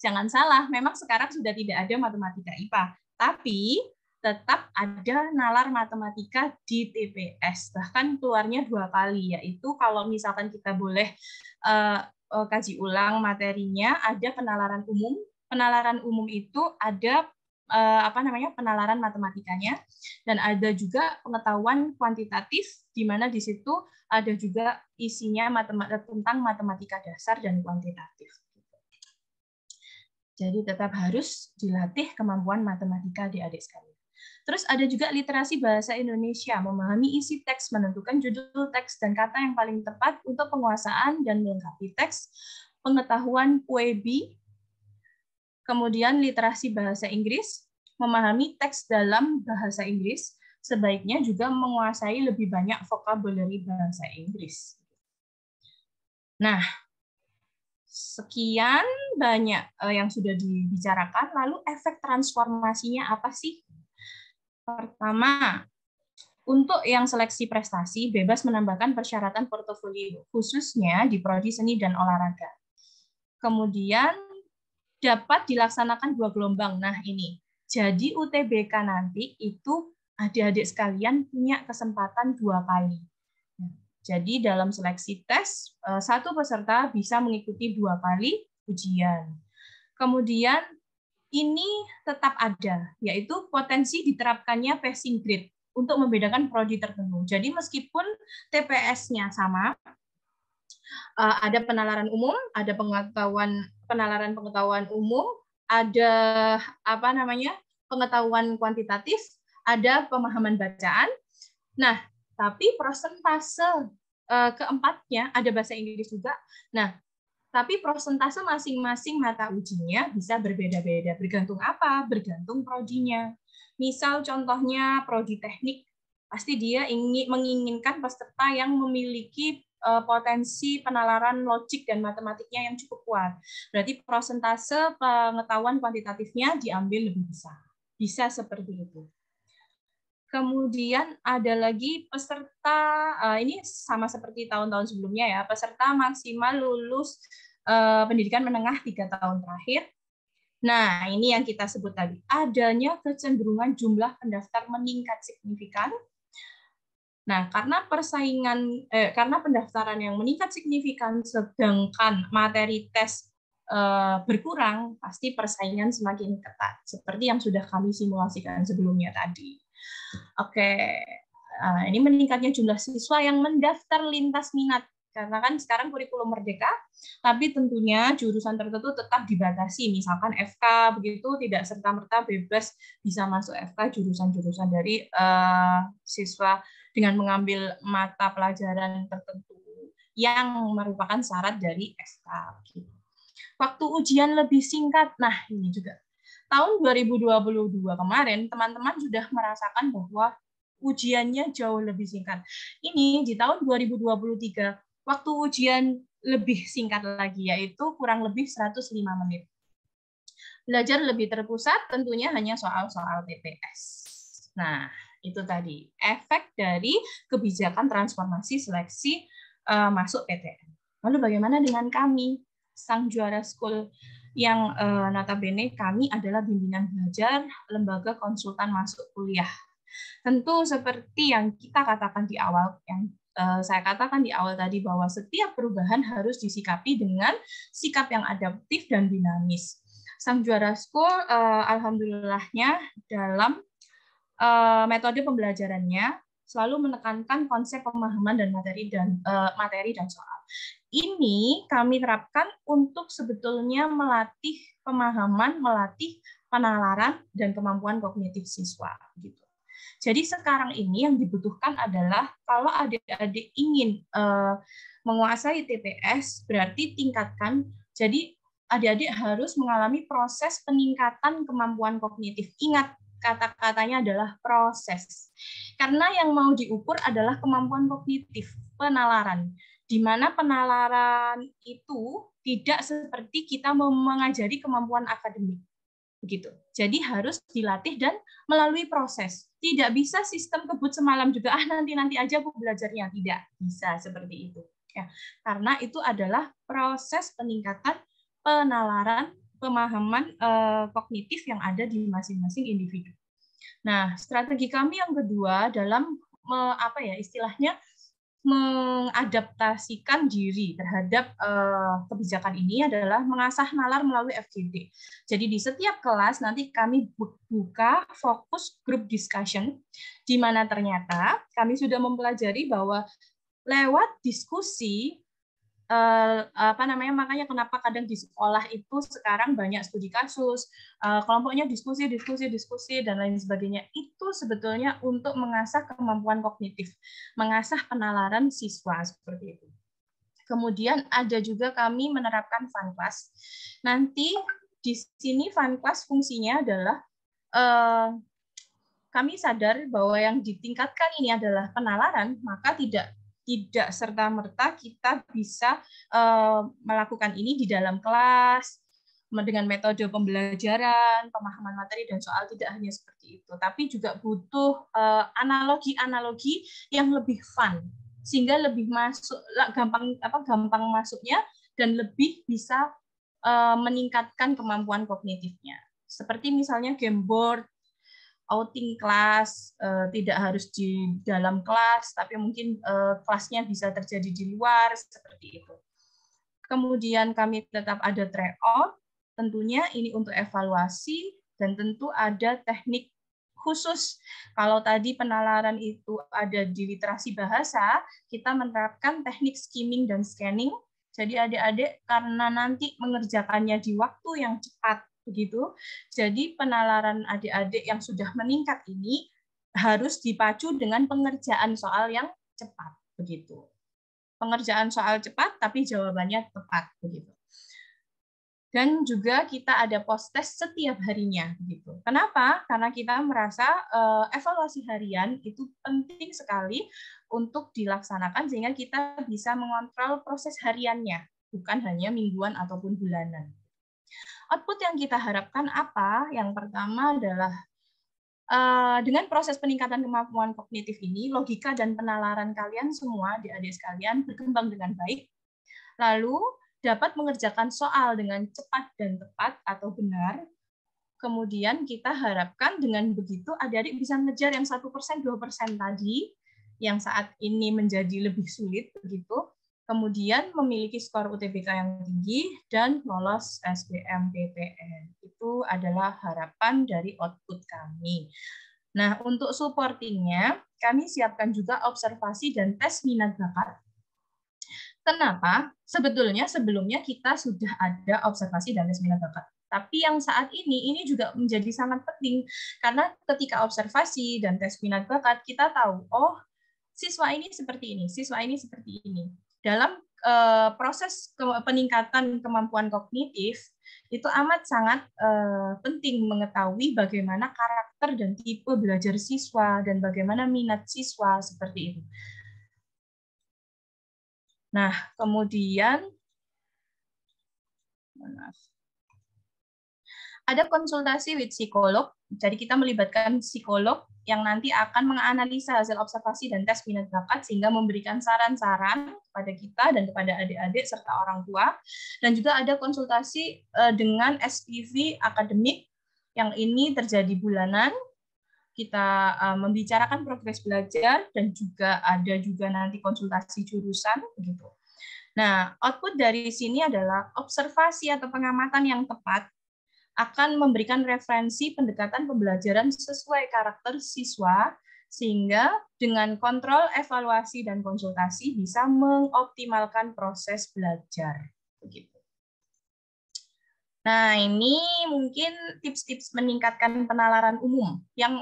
jangan salah, memang sekarang sudah tidak ada matematika IPA. Tapi tetap ada nalar matematika di TPS bahkan keluarnya dua kali yaitu kalau misalkan kita boleh uh, kaji ulang materinya ada penalaran umum penalaran umum itu ada uh, apa namanya penalaran matematikanya dan ada juga pengetahuan kuantitatif di mana di situ ada juga isinya matema tentang matematika dasar dan kuantitatif jadi tetap harus dilatih kemampuan matematika di adik sekalian. Terus ada juga literasi bahasa Indonesia, memahami isi teks, menentukan judul teks dan kata yang paling tepat untuk penguasaan dan melengkapi teks, pengetahuan UEB, kemudian literasi bahasa Inggris, memahami teks dalam bahasa Inggris, sebaiknya juga menguasai lebih banyak vocabulary bahasa Inggris. Nah, sekian banyak eh, yang sudah dibicarakan. Lalu efek transformasinya apa sih? Pertama, untuk yang seleksi prestasi, bebas menambahkan persyaratan portofolio, khususnya di prodi seni dan olahraga. Kemudian, dapat dilaksanakan dua gelombang. Nah, ini. Jadi UTBK nanti itu adik-adik sekalian punya kesempatan dua kali. Jadi dalam seleksi tes, eh, satu peserta bisa mengikuti dua kali ujian. Kemudian ini tetap ada, yaitu potensi diterapkannya passing grade untuk membedakan prodi tertentu. Jadi meskipun TPS-nya sama, eh, ada penalaran umum, ada pengetahuan penalaran pengetahuan umum, ada apa namanya pengetahuan kuantitatif, ada pemahaman bacaan. Nah, tapi prosentase eh, keempatnya ada bahasa Inggris juga. Nah, tapi prosentase masing-masing mata ujinya bisa berbeda-beda. Bergantung apa? Bergantung prodinya. Misal contohnya prodi teknik, pasti dia ingin menginginkan peserta yang memiliki eh, potensi penalaran logik dan matematiknya yang cukup kuat. Berarti prosentase pengetahuan kuantitatifnya diambil lebih besar. Bisa seperti itu. Kemudian ada lagi peserta eh, ini sama seperti tahun-tahun sebelumnya ya, peserta maksimal lulus eh, pendidikan menengah tiga tahun terakhir. Nah, ini yang kita sebut tadi, adanya kecenderungan jumlah pendaftar meningkat signifikan. Nah, karena persaingan eh, karena pendaftaran yang meningkat signifikan sedangkan materi tes eh, berkurang, pasti persaingan semakin ketat seperti yang sudah kami simulasikan sebelumnya tadi. Oke, uh, ini meningkatnya jumlah siswa yang mendaftar lintas minat karena kan sekarang kurikulum merdeka, tapi tentunya jurusan tertentu tetap dibatasi, misalkan FK begitu tidak serta merta bebas bisa masuk FK jurusan-jurusan dari uh, siswa dengan mengambil mata pelajaran tertentu yang merupakan syarat dari FK. Waktu ujian lebih singkat, nah ini juga tahun 2022 kemarin teman-teman sudah merasakan bahwa ujiannya jauh lebih singkat. Ini di tahun 2023 waktu ujian lebih singkat lagi yaitu kurang lebih 105 menit. Belajar lebih terpusat tentunya hanya soal-soal TPS. Nah, itu tadi efek dari kebijakan transformasi seleksi uh, masuk PTN. Lalu bagaimana dengan kami sang juara sekolah? yang eh, notabene kami adalah bimbingan belajar lembaga konsultan masuk kuliah. Tentu seperti yang kita katakan di awal, yang eh, saya katakan di awal tadi bahwa setiap perubahan harus disikapi dengan sikap yang adaptif dan dinamis. Sang Juara School, eh, alhamdulillahnya dalam eh, metode pembelajarannya selalu menekankan konsep pemahaman dan materi dan uh, materi dan soal. Ini kami terapkan untuk sebetulnya melatih pemahaman, melatih penalaran dan kemampuan kognitif siswa gitu. Jadi sekarang ini yang dibutuhkan adalah kalau adik-adik ingin uh, menguasai TPS berarti tingkatkan. Jadi adik-adik harus mengalami proses peningkatan kemampuan kognitif. Ingat kata-katanya adalah proses. Karena yang mau diukur adalah kemampuan kognitif, penalaran. Di mana penalaran itu tidak seperti kita mengajari kemampuan akademik. Begitu. Jadi harus dilatih dan melalui proses. Tidak bisa sistem kebut semalam juga, ah nanti-nanti aja aku belajarnya. Tidak bisa seperti itu. Ya, karena itu adalah proses peningkatan penalaran pemahaman uh, kognitif yang ada di masing-masing individu. Nah, strategi kami yang kedua dalam me, apa ya istilahnya mengadaptasikan diri terhadap uh, kebijakan ini adalah mengasah nalar melalui FGD. Jadi di setiap kelas nanti kami buka fokus grup discussion di mana ternyata kami sudah mempelajari bahwa lewat diskusi uh, apa namanya makanya kenapa kadang di sekolah itu sekarang banyak studi kasus uh, kelompoknya diskusi diskusi diskusi dan lain sebagainya itu sebetulnya untuk mengasah kemampuan kognitif mengasah penalaran siswa seperti itu kemudian ada juga kami menerapkan fun class nanti di sini fun class fungsinya adalah uh, kami sadar bahwa yang ditingkatkan ini adalah penalaran, maka tidak tidak serta merta kita bisa uh, melakukan ini di dalam kelas dengan metode pembelajaran, pemahaman materi dan soal tidak hanya seperti itu, tapi juga butuh eh, analogi-analogi uh, yang lebih fun sehingga lebih masuk gampang apa gampang masuknya dan lebih bisa uh, meningkatkan kemampuan kognitifnya. Seperti misalnya game board outing kelas, uh, tidak harus di dalam kelas, tapi mungkin uh, kelasnya bisa terjadi di luar, seperti itu. Kemudian kami tetap ada tryout, tentunya ini untuk evaluasi, dan tentu ada teknik khusus. Kalau tadi penalaran itu ada di literasi bahasa, kita menerapkan teknik skimming dan scanning. Jadi adik-adik karena nanti mengerjakannya di waktu yang cepat, begitu. Jadi penalaran adik-adik yang sudah meningkat ini harus dipacu dengan pengerjaan soal yang cepat begitu. Pengerjaan soal cepat tapi jawabannya tepat begitu. Dan juga kita ada post test setiap harinya begitu. Kenapa? Karena kita merasa eh, evaluasi harian itu penting sekali untuk dilaksanakan sehingga kita bisa mengontrol proses hariannya, bukan hanya mingguan ataupun bulanan output yang kita harapkan apa? Yang pertama adalah eh, dengan proses peningkatan kemampuan kognitif ini, logika dan penalaran kalian semua di adik sekalian berkembang dengan baik. Lalu dapat mengerjakan soal dengan cepat dan tepat atau benar. Kemudian kita harapkan dengan begitu adik-adik bisa mengejar yang 1%, persen, dua persen tadi, yang saat ini menjadi lebih sulit begitu kemudian memiliki skor UTBK yang tinggi, dan lolos SBMPTN. Itu adalah harapan dari output kami. Nah, untuk supportingnya, kami siapkan juga observasi dan tes minat bakat. Kenapa? Sebetulnya sebelumnya kita sudah ada observasi dan tes minat bakat. Tapi yang saat ini, ini juga menjadi sangat penting. Karena ketika observasi dan tes minat bakat, kita tahu, oh, siswa ini seperti ini, siswa ini seperti ini dalam uh, proses ke peningkatan kemampuan kognitif itu amat sangat uh, penting mengetahui bagaimana karakter dan tipe belajar siswa dan bagaimana minat siswa seperti itu. Nah, kemudian maaf. Ada konsultasi with psikolog, jadi kita melibatkan psikolog yang nanti akan menganalisa hasil observasi dan tes minat bakat sehingga memberikan saran-saran kepada kita dan kepada adik-adik serta orang tua. Dan juga ada konsultasi eh, dengan SPV akademik yang ini terjadi bulanan kita eh, membicarakan progres belajar dan juga ada juga nanti konsultasi jurusan begitu. Nah, output dari sini adalah observasi atau pengamatan yang tepat akan memberikan referensi pendekatan pembelajaran sesuai karakter siswa sehingga dengan kontrol, evaluasi, dan konsultasi bisa mengoptimalkan proses belajar. Begitu. Nah, ini mungkin tips-tips meningkatkan penalaran umum yang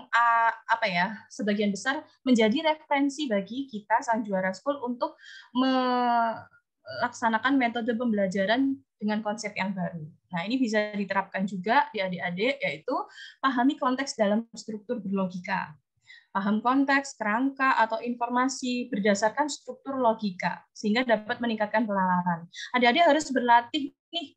apa ya, sebagian besar menjadi referensi bagi kita sang juara school untuk melaksanakan metode pembelajaran dengan konsep yang baru. Nah, ini bisa diterapkan juga di adik-adik, yaitu pahami konteks dalam struktur berlogika. Paham konteks, kerangka, atau informasi berdasarkan struktur logika, sehingga dapat meningkatkan penalaran. Adik-adik harus berlatih nih,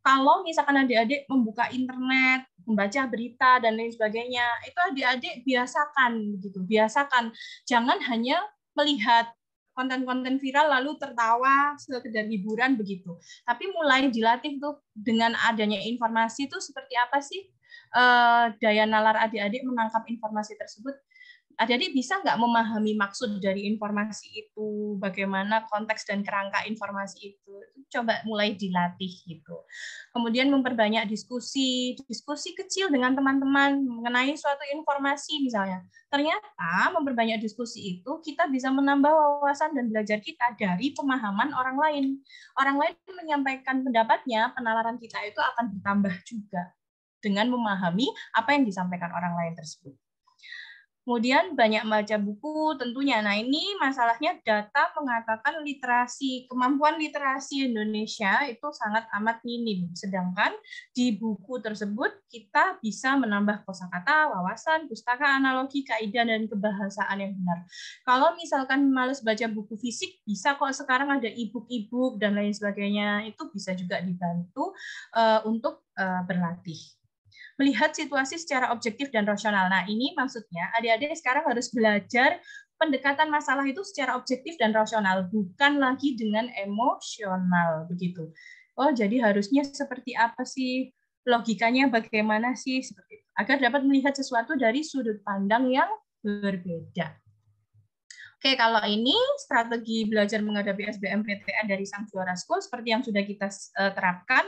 kalau misalkan adik-adik membuka internet, membaca berita, dan lain sebagainya, itu adik-adik biasakan. gitu Biasakan. Jangan hanya melihat konten-konten viral lalu tertawa sekedar hiburan begitu. Tapi mulai dilatih tuh dengan adanya informasi itu seperti apa sih uh, daya nalar adik-adik menangkap informasi tersebut Ah, jadi bisa nggak memahami maksud dari informasi itu, bagaimana konteks dan kerangka informasi itu, coba mulai dilatih gitu. Kemudian memperbanyak diskusi, diskusi kecil dengan teman-teman mengenai suatu informasi misalnya. Ternyata memperbanyak diskusi itu kita bisa menambah wawasan dan belajar kita dari pemahaman orang lain. Orang lain menyampaikan pendapatnya, penalaran kita itu akan bertambah juga dengan memahami apa yang disampaikan orang lain tersebut. Kemudian banyak baca buku tentunya. Nah ini masalahnya data mengatakan literasi, kemampuan literasi Indonesia itu sangat amat minim. Sedangkan di buku tersebut kita bisa menambah kosakata, wawasan, pustaka, analogi, kaidah dan kebahasaan yang benar. Kalau misalkan males baca buku fisik, bisa kok sekarang ada e-book-e-book dan lain sebagainya. Itu bisa juga dibantu uh, untuk uh, berlatih melihat situasi secara objektif dan rasional. Nah, ini maksudnya adik-adik sekarang harus belajar pendekatan masalah itu secara objektif dan rasional, bukan lagi dengan emosional begitu. Oh, jadi harusnya seperti apa sih logikanya bagaimana sih seperti itu. agar dapat melihat sesuatu dari sudut pandang yang berbeda. Oke, kalau ini strategi belajar menghadapi SBMPTN dari Sang Juara School seperti yang sudah kita eh, terapkan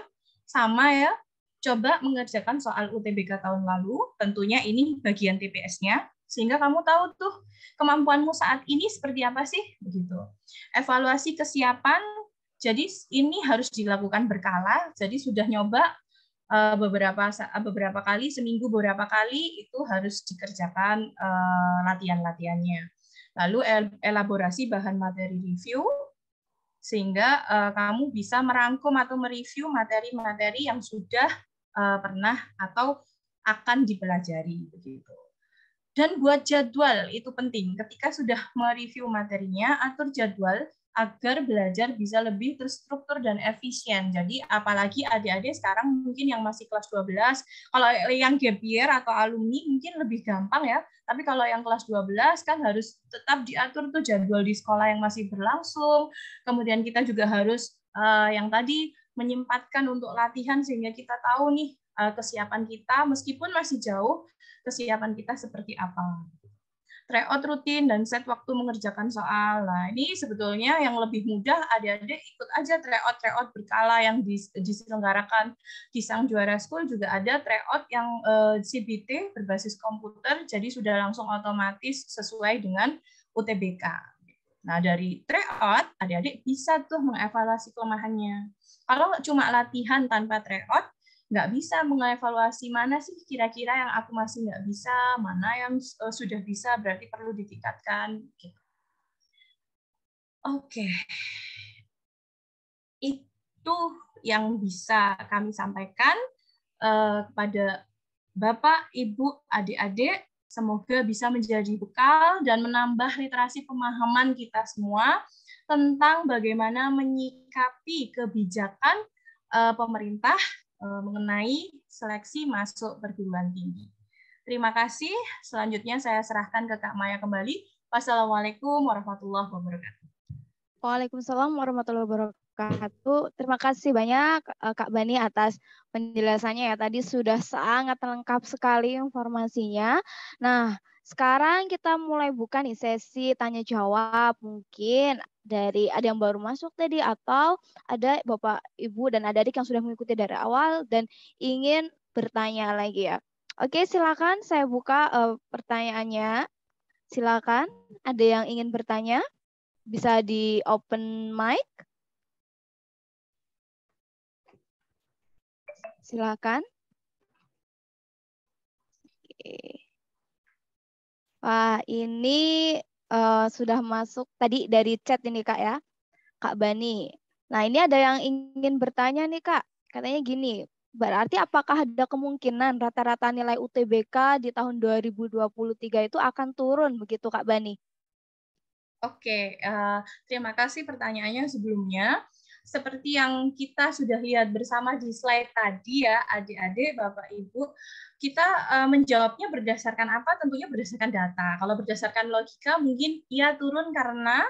sama ya coba mengerjakan soal UTBK tahun lalu, tentunya ini bagian TPS-nya, sehingga kamu tahu tuh kemampuanmu saat ini seperti apa sih, begitu. Evaluasi kesiapan, jadi ini harus dilakukan berkala, jadi sudah nyoba eh, beberapa eh, beberapa kali seminggu beberapa kali itu harus dikerjakan eh, latihan-latihannya. Lalu elaborasi bahan materi review sehingga uh, kamu bisa merangkum atau mereview materi-materi yang sudah uh, pernah atau akan dipelajari begitu. Dan buat jadwal itu penting. Ketika sudah mereview materinya, atur jadwal agar belajar bisa lebih terstruktur dan efisien. Jadi apalagi adik-adik sekarang mungkin yang masih kelas 12, kalau yang gap year atau alumni mungkin lebih gampang ya. Tapi kalau yang kelas 12 kan harus tetap diatur tuh jadwal di sekolah yang masih berlangsung. Kemudian kita juga harus uh, yang tadi menyempatkan untuk latihan sehingga kita tahu nih eh, kesiapan kita meskipun masih jauh kesiapan kita seperti apa tryout rutin dan set waktu mengerjakan soal. Nah, ini sebetulnya yang lebih mudah adik-adik ikut aja tryout tryout berkala yang diselenggarakan di Sang Juara School juga ada tryout yang eh, CBT berbasis komputer jadi sudah langsung otomatis sesuai dengan UTBK. Nah, dari tryout adik-adik bisa tuh mengevaluasi kelemahannya. Kalau cuma latihan tanpa tryout, nggak bisa mengevaluasi mana sih kira-kira yang aku masih nggak bisa, mana yang eh, sudah bisa berarti perlu ditingkatkan. Gitu. Oke, okay. itu yang bisa kami sampaikan eh, kepada Bapak, Ibu, adik-adik. Semoga bisa menjadi bekal dan menambah literasi pemahaman kita semua tentang bagaimana menyikapi kebijakan uh, pemerintah uh, mengenai seleksi masuk perguruan tinggi. Terima kasih. Selanjutnya saya serahkan ke Kak Maya kembali. Wassalamualaikum warahmatullahi wabarakatuh. Waalaikumsalam warahmatullahi wabarakatuh wabarakatuh. Terima kasih banyak eh, Kak Bani atas penjelasannya ya. Tadi sudah sangat lengkap sekali informasinya. Nah, sekarang kita mulai buka nih sesi tanya jawab. Mungkin dari ada yang baru masuk tadi atau ada Bapak, Ibu dan adik-adik yang sudah mengikuti dari awal dan ingin bertanya lagi ya. Oke, silakan saya buka uh, pertanyaannya. Silakan, ada yang ingin bertanya? Bisa di open mic. Silakan. Oke. Wah, ini uh, sudah masuk tadi dari chat ini Kak ya. Kak Bani. Nah, ini ada yang ingin bertanya nih Kak. Katanya gini, berarti apakah ada kemungkinan rata-rata nilai UTBK di tahun 2023 itu akan turun begitu Kak Bani? Oke, uh, terima kasih pertanyaannya sebelumnya seperti yang kita sudah lihat bersama di slide tadi ya, adik-adik, bapak ibu, kita eh, menjawabnya berdasarkan apa? Tentunya berdasarkan data. Kalau berdasarkan logika, mungkin ia turun karena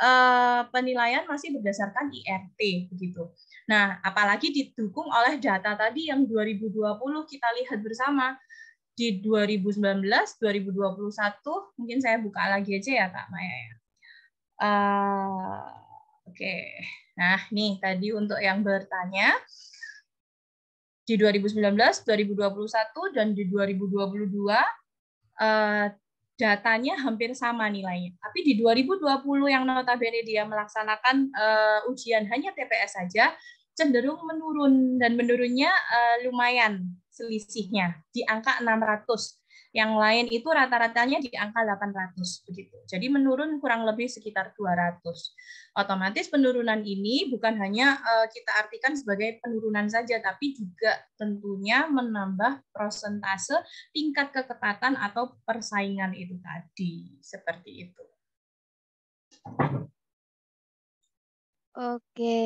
eh, penilaian masih berdasarkan IRT begitu. Nah, apalagi didukung oleh data tadi yang 2020 kita lihat bersama di 2019, 2021, mungkin saya buka lagi aja ya Kak Maya ya. Eh, Oke, nah nih tadi untuk yang bertanya, di 2019, 2021, dan di 2022 eh, datanya hampir sama nilainya. Tapi di 2020 yang notabene dia melaksanakan eh, ujian hanya TPS saja, cenderung menurun dan menurunnya eh, lumayan selisihnya di angka 600 yang lain itu rata-ratanya di angka 800 begitu. Jadi menurun kurang lebih sekitar 200. Otomatis penurunan ini bukan hanya eh, kita artikan sebagai penurunan saja tapi juga tentunya menambah persentase tingkat keketatan atau persaingan itu tadi. Seperti itu. Oke,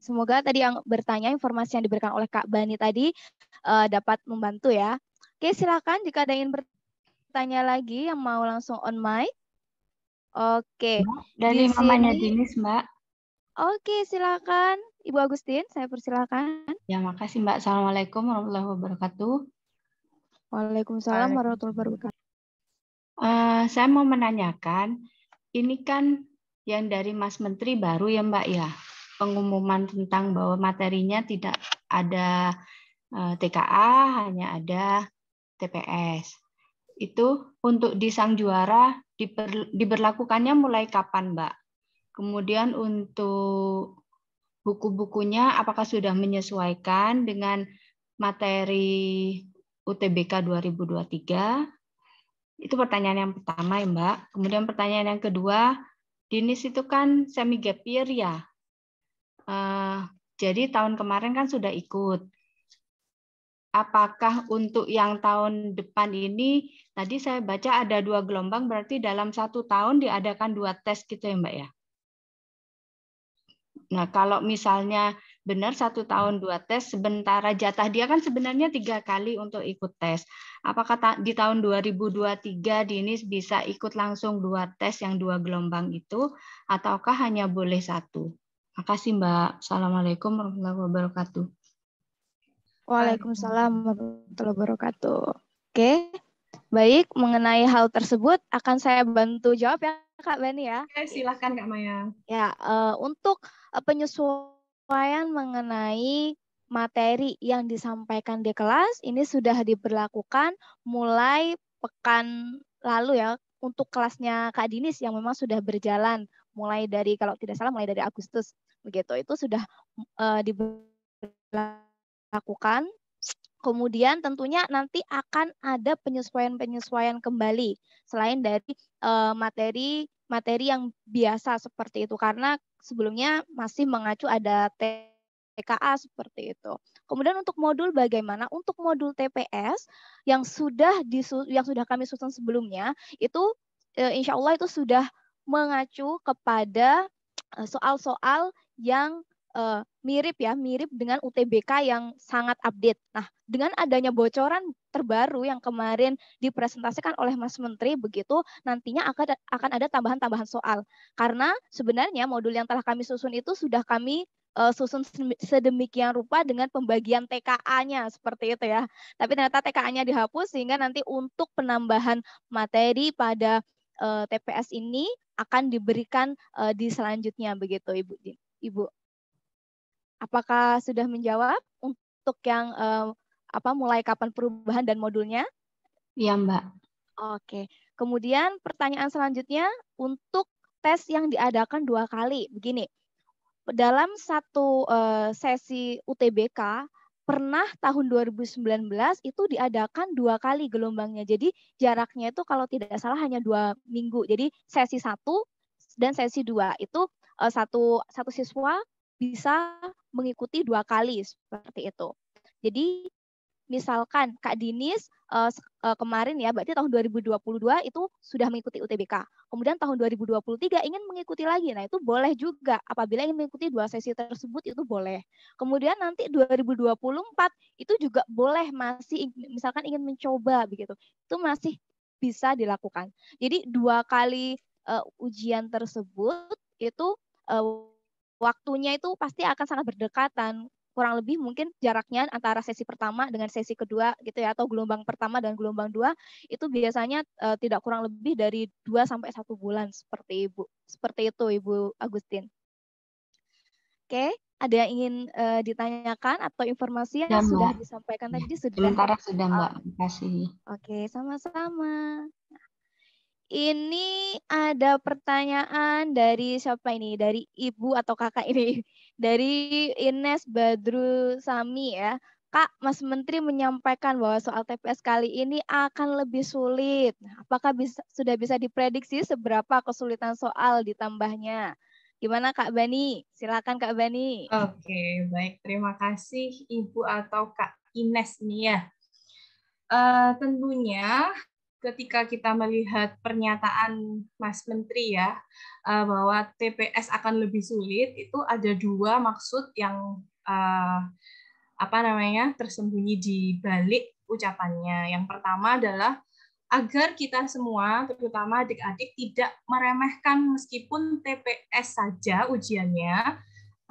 semoga tadi yang bertanya informasi yang diberikan oleh Kak Bani tadi eh, dapat membantu ya. Oke, silakan jika ada yang ingin bertanya lagi yang mau langsung on mic. Oke. Dari Di mamanya Dinis, Mbak. Oke, silakan. Ibu Agustin, saya persilakan. Ya, makasih Mbak. Assalamualaikum warahmatullahi wabarakatuh. Waalaikumsalam Waalaikumsalam. warahmatullahi wabarakatuh. Uh, saya mau menanyakan, ini kan yang dari Mas Menteri baru ya Mbak ya, pengumuman tentang bahwa materinya tidak ada uh, eh, TKA, hanya ada TPS. Itu untuk di sang juara diper, diberlakukannya mulai kapan, Mbak? Kemudian untuk buku-bukunya apakah sudah menyesuaikan dengan materi UTBK 2023? Itu pertanyaan yang pertama ya Mbak. Kemudian pertanyaan yang kedua, Dinis itu kan semi gap year ya. Uh, jadi tahun kemarin kan sudah ikut apakah untuk yang tahun depan ini tadi saya baca ada dua gelombang berarti dalam satu tahun diadakan dua tes gitu ya mbak ya nah kalau misalnya benar satu tahun dua tes sebentar jatah dia kan sebenarnya tiga kali untuk ikut tes apakah di tahun 2023 Dinis bisa ikut langsung dua tes yang dua gelombang itu ataukah hanya boleh satu makasih mbak assalamualaikum warahmatullahi wabarakatuh Waalaikumsalam warahmatullahi wabarakatuh. Oke, baik. Mengenai hal tersebut akan saya bantu jawab ya Kak Beni ya. Oke, silahkan Kak Maya. Ya, uh, untuk eh, penyesuaian mengenai materi yang disampaikan di kelas ini sudah diberlakukan mulai pekan lalu ya untuk kelasnya Kak Dinis yang memang sudah berjalan mulai dari kalau tidak salah mulai dari Agustus begitu itu sudah uh, diberlakukan lakukan. Kemudian tentunya nanti akan ada penyesuaian-penyesuaian kembali selain dari eh, materi materi yang biasa seperti itu karena sebelumnya masih mengacu ada TKA seperti itu. Kemudian untuk modul bagaimana? Untuk modul TPS yang sudah disu yang sudah kami susun sebelumnya itu eh, insya Allah itu sudah mengacu kepada eh, soal-soal yang mirip ya, mirip dengan UTBK yang sangat update. Nah, dengan adanya bocoran terbaru yang kemarin dipresentasikan oleh Mas Menteri begitu, nantinya akan akan ada tambahan-tambahan soal. Karena sebenarnya modul yang telah kami susun itu sudah kami uh, susun sedemikian rupa dengan pembagian TKA-nya seperti itu ya. Tapi ternyata TKA-nya dihapus sehingga nanti untuk penambahan materi pada uh, eh, TPS ini akan diberikan uh, di selanjutnya begitu Ibu Ibu. Apakah sudah menjawab untuk yang um, apa mulai kapan perubahan dan modulnya? Iya, Mbak. Oke. Kemudian pertanyaan selanjutnya untuk tes yang diadakan dua kali. Begini, dalam satu uh, sesi UTBK pernah tahun 2019 itu diadakan dua kali gelombangnya. Jadi jaraknya itu kalau tidak salah hanya dua minggu. Jadi sesi satu dan sesi dua itu eh, satu satu siswa bisa mengikuti dua kali seperti itu. Jadi misalkan Kak Dinis eh, eh, kemarin ya berarti tahun 2022 itu sudah mengikuti UTBK. Kemudian tahun 2023 ingin mengikuti lagi. Nah, itu boleh juga apabila ingin mengikuti dua sesi tersebut itu boleh. Kemudian nanti 2024 itu juga boleh masih misalkan ingin mencoba begitu. Itu masih bisa dilakukan. Jadi dua kali uh, ujian tersebut itu uh, waktunya itu pasti akan sangat berdekatan kurang lebih mungkin jaraknya antara sesi pertama dengan sesi kedua gitu ya atau gelombang pertama dan gelombang dua itu biasanya e, tidak kurang lebih dari dua sampai satu bulan seperti Ibu. Seperti itu Ibu Agustin. Oke, ada yang ingin e, ditanyakan atau informasi yang ya, sudah disampaikan tadi sudah. Sementara sudah oh. Mbak, terima kasih. Oke, sama-sama. Ini ada pertanyaan dari siapa ini? Dari ibu atau kakak ini? Dari Ines Badru Sami ya. Kak, Mas Menteri menyampaikan bahwa soal TPS kali ini akan lebih sulit. Apakah bisa, sudah bisa diprediksi seberapa kesulitan soal ditambahnya? Gimana Kak Bani? Silakan Kak Bani. Oke, baik. Terima kasih Ibu atau Kak Ines nih ya. Uh, tentunya ketika kita melihat pernyataan Mas Menteri ya eh, bahwa TPS akan lebih sulit itu ada dua maksud yang eh, apa namanya tersembunyi di balik ucapannya. Yang pertama adalah agar kita semua terutama adik-adik tidak meremehkan meskipun TPS saja ujiannya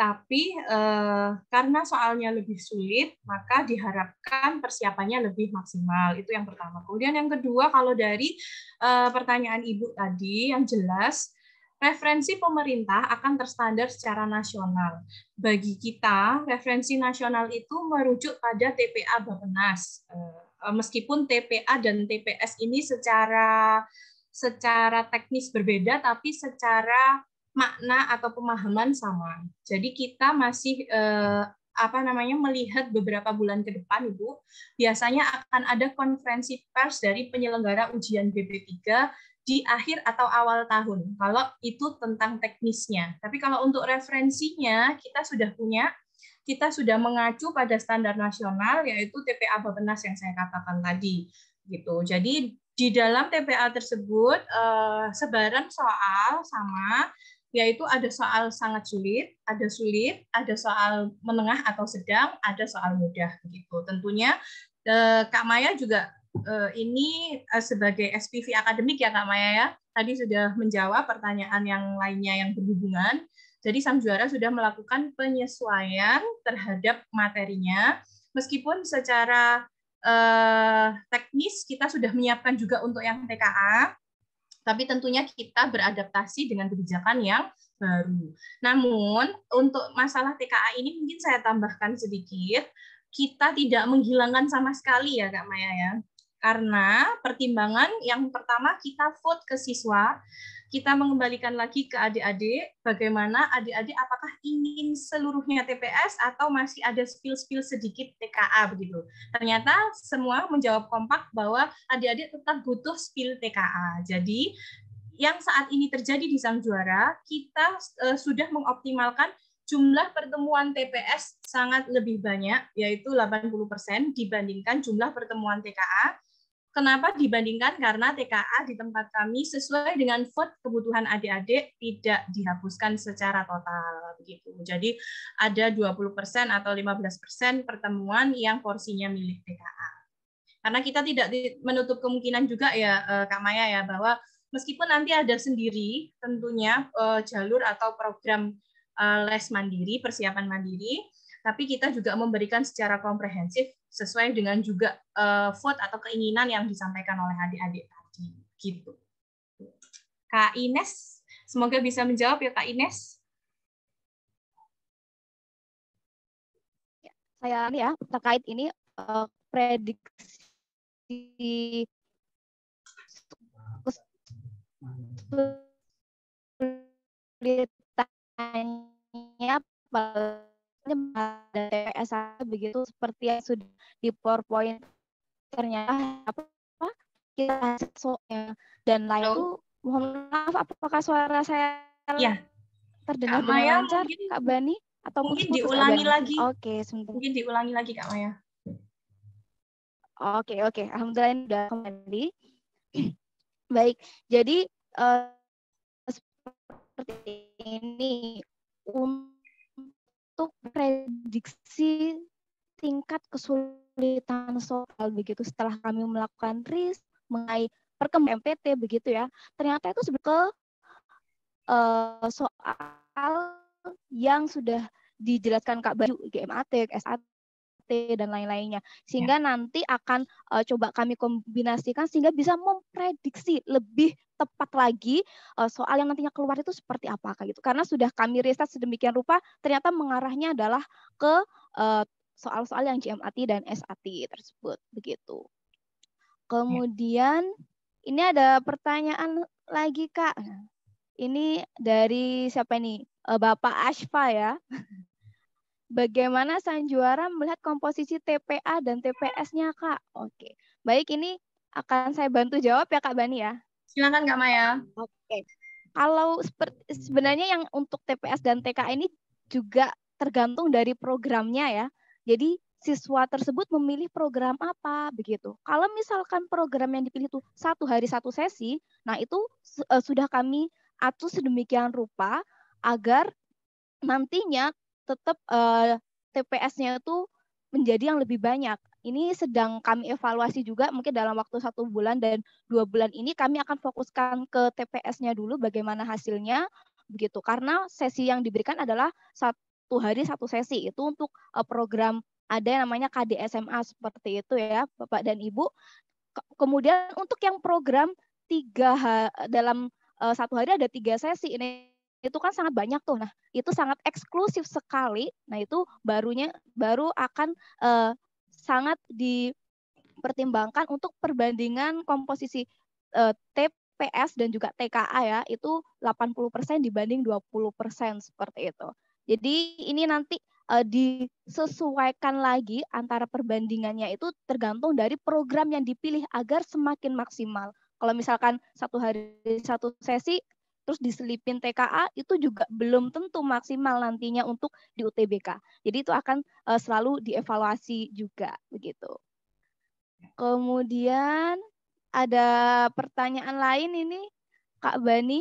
tapi eh, karena soalnya lebih sulit, maka diharapkan persiapannya lebih maksimal. Itu yang pertama. Kemudian yang kedua, kalau dari eh, pertanyaan Ibu tadi yang jelas, referensi pemerintah akan terstandar secara nasional. Bagi kita, referensi nasional itu merujuk pada TPA Bappenas. Eh, eh, meskipun TPA dan TPS ini secara secara teknis berbeda, tapi secara makna atau pemahaman sama. Jadi kita masih eh, apa namanya melihat beberapa bulan ke depan Ibu, biasanya akan ada konferensi pers dari penyelenggara ujian BP3 di akhir atau awal tahun. Kalau itu tentang teknisnya. Tapi kalau untuk referensinya kita sudah punya kita sudah mengacu pada standar nasional yaitu TPA Bapenas yang saya katakan tadi gitu. Jadi di dalam TPA tersebut eh, sebaran soal sama yaitu ada soal sangat sulit, ada sulit, ada soal menengah atau sedang, ada soal mudah begitu. Tentunya eh, Kak Maya juga eh, ini eh, sebagai SPV akademik ya Kak Maya ya. Tadi sudah menjawab pertanyaan yang lainnya yang berhubungan. Jadi sang juara sudah melakukan penyesuaian terhadap materinya meskipun secara eh, teknis kita sudah menyiapkan juga untuk yang TKA tapi tentunya kita beradaptasi dengan kebijakan yang baru. Namun untuk masalah TKA ini mungkin saya tambahkan sedikit, kita tidak menghilangkan sama sekali ya Kak Maya ya. Karena pertimbangan yang pertama kita vote ke siswa kita mengembalikan lagi ke adik-adik, bagaimana adik-adik apakah ingin seluruhnya TPS atau masih ada spill-spill sedikit TKA begitu. Ternyata semua menjawab kompak bahwa adik-adik tetap butuh spill TKA. Jadi yang saat ini terjadi di Sang Juara, kita uh, sudah mengoptimalkan jumlah pertemuan TPS sangat lebih banyak, yaitu 80% dibandingkan jumlah pertemuan TKA Kenapa dibandingkan? Karena TKA di tempat kami sesuai dengan food kebutuhan adik-adik tidak dihapuskan secara total begitu. Jadi ada 20% atau 15% pertemuan yang porsinya milik TKA. Karena kita tidak menutup kemungkinan juga ya eh, Kak Maya ya bahwa meskipun nanti ada sendiri tentunya eh, jalur atau program eh, les mandiri, persiapan mandiri, tapi kita juga memberikan secara komprehensif sesuai dengan juga uh, vote atau keinginan yang disampaikan oleh adik-adik tadi gitu. Kak Ines, semoga bisa menjawab ya Kak Ines. Saya ya terkait ini uh, prediksi kesulitannya ada TPS begitu seperti yang sudah di PowerPoint ternyata apa, apa kita soalnya dan lain itu mohon maaf apakah suara saya ya. terdengar Kak Maya, lancar mungkin, Kak Bani atau mungkin diulangi lagi oke sebentar. mungkin diulangi lagi Kak Maya oke oke alhamdulillah sudah kembali baik jadi uh, seperti ini um, untuk prediksi tingkat kesulitan soal begitu setelah kami melakukan RIS mengenai perkembangan MPT begitu ya. Ternyata itu sebetulnya uh, eh, soal yang sudah dijelaskan Kak Bayu, GMAT, SAT dan lain-lainnya sehingga ya. nanti akan uh, coba kami kombinasikan sehingga bisa memprediksi lebih tepat lagi uh, soal yang nantinya keluar itu seperti apa kayak gitu karena sudah kami riset sedemikian rupa ternyata mengarahnya adalah ke soal eh, soal-soal yang GMAT dan SAT tersebut begitu. Kemudian ya. ini ada pertanyaan lagi Kak. Nah, ini dari siapa ini Bapak Ashfa ya bagaimana sang juara melihat komposisi TPA dan TPS-nya, Kak? Oke. Baik, ini akan saya bantu jawab ya, Kak Bani ya. Silakan Kak Maya. Oke. Kalau sebenarnya yang untuk TPS dan TKA ini juga tergantung dari programnya ya. Jadi siswa tersebut memilih program apa begitu. Kalau misalkan program yang dipilih itu satu hari satu sesi, nah itu eh, sudah kami atur sedemikian rupa agar nantinya tetap uh, eh, TPS-nya itu menjadi yang lebih banyak. Ini sedang kami evaluasi juga mungkin dalam waktu satu bulan dan dua bulan ini kami akan fokuskan ke TPS-nya dulu bagaimana hasilnya begitu. Karena sesi yang diberikan adalah satu hari satu sesi itu untuk eh, program ada yang namanya KDSMA seperti itu ya Bapak dan Ibu. Kemudian untuk yang program tiga dalam eh, satu hari ada tiga sesi ini itu kan sangat banyak tuh. Nah, itu sangat eksklusif sekali. Nah, itu barunya baru akan uh, sangat dipertimbangkan untuk perbandingan komposisi uh, eh, TPS dan juga TKA ya, itu 80% dibanding 20% seperti itu. Jadi ini nanti uh, disesuaikan lagi antara perbandingannya itu tergantung dari program yang dipilih agar semakin maksimal. Kalau misalkan satu hari satu sesi terus diselipin TKA itu juga belum tentu maksimal nantinya untuk di UTBK. Jadi itu akan uh, selalu dievaluasi juga begitu. Kemudian ada pertanyaan lain ini Kak Bani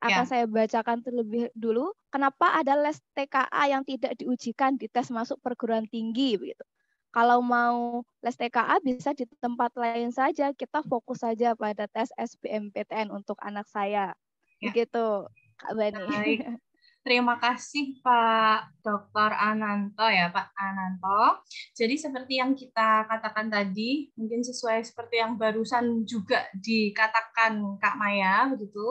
akan ya. saya bacakan terlebih dulu. Kenapa ada les TKA yang tidak diujikan di tes masuk perguruan tinggi begitu? Kalau mau les TKA bisa di tempat lain saja, kita fokus saja pada tes SBMPTN untuk anak saya. Begitu, ya. Kak Bani. Baik. Terima kasih Pak Dr. Ananto ya Pak Ananto. Jadi seperti yang kita katakan tadi, mungkin sesuai seperti yang barusan juga dikatakan Kak Maya begitu.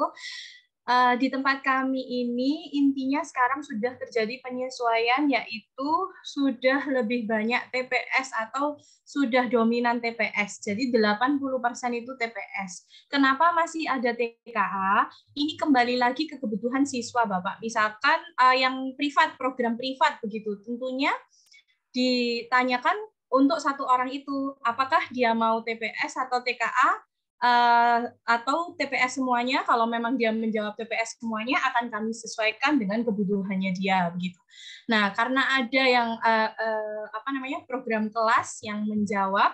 Eh, di tempat kami ini intinya sekarang sudah terjadi penyesuaian yaitu sudah lebih banyak TPS atau sudah dominan TPS. Jadi 80% itu TPS. Kenapa masih ada TKA? Ini kembali lagi ke kebutuhan siswa Bapak. Misalkan uh, yang privat, program privat begitu. Tentunya ditanyakan untuk satu orang itu apakah dia mau TPS atau TKA uh, atau TPS semuanya kalau memang dia menjawab TPS semuanya akan kami sesuaikan dengan kebutuhannya dia gitu. Nah, karena ada yang uh, uh, apa namanya program kelas yang menjawab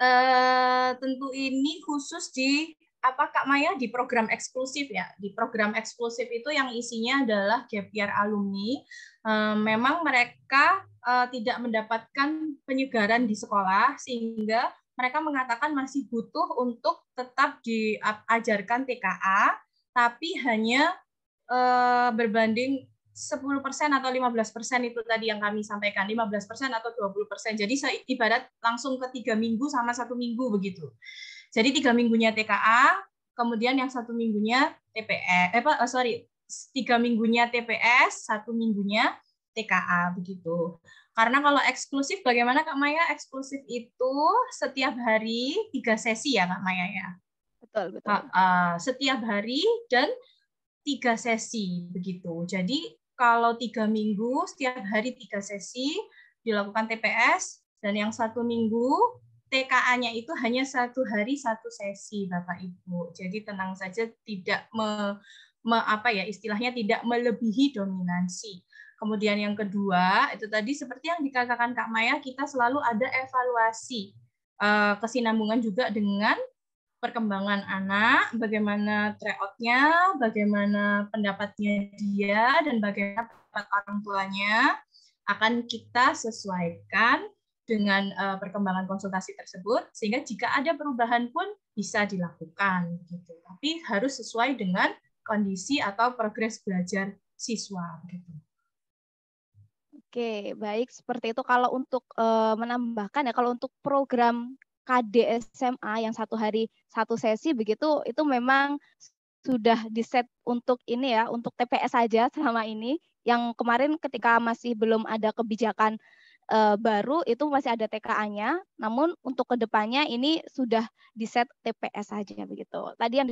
uh, tentu ini khusus di apa Kak Maya di program eksklusif ya. Di program eksklusif itu yang isinya adalah gap year alumni. Uh, memang mereka tidak mendapatkan penyegaran di sekolah sehingga mereka mengatakan masih butuh untuk tetap diajarkan TKA, tapi hanya eh, berbanding berbanding 10% atau 15% itu tadi yang kami sampaikan, 15% atau 20%. Jadi ibarat langsung ke tiga minggu sama satu minggu begitu. Jadi tiga minggunya TKA, kemudian yang satu minggunya TPS, eh, apa, sorry, tiga minggunya TPS, satu minggunya TKA begitu. Karena kalau eksklusif bagaimana Kak Maya? Eksklusif itu setiap hari tiga sesi ya Kak Maya ya? Betul, betul. Uh, uh, setiap hari dan tiga sesi begitu. Jadi kalau tiga minggu setiap hari tiga sesi dilakukan TPS dan yang satu minggu TKA-nya itu hanya satu hari satu sesi Bapak Ibu. Jadi tenang saja tidak me, me apa ya istilahnya tidak melebihi dominansi. Kemudian yang kedua, itu tadi seperti yang dikatakan Kak Maya, kita selalu ada evaluasi eh, kesinambungan juga dengan perkembangan anak, bagaimana tryout-nya, bagaimana pendapatnya dia, dan bagaimana pendapat orang tuanya akan kita sesuaikan dengan eh, perkembangan konsultasi tersebut sehingga jika ada perubahan pun bisa dilakukan gitu. Tapi harus sesuai dengan kondisi atau progres belajar siswa gitu. Oke, baik seperti itu. Kalau untuk e, menambahkan ya, kalau untuk program KD SMA yang satu hari satu sesi begitu, itu memang sudah di set untuk ini ya, untuk TPS saja selama ini. Yang kemarin ketika masih belum ada kebijakan e, baru itu masih ada TKA-nya. Namun untuk kedepannya ini sudah di set TPS saja begitu. Tadi yang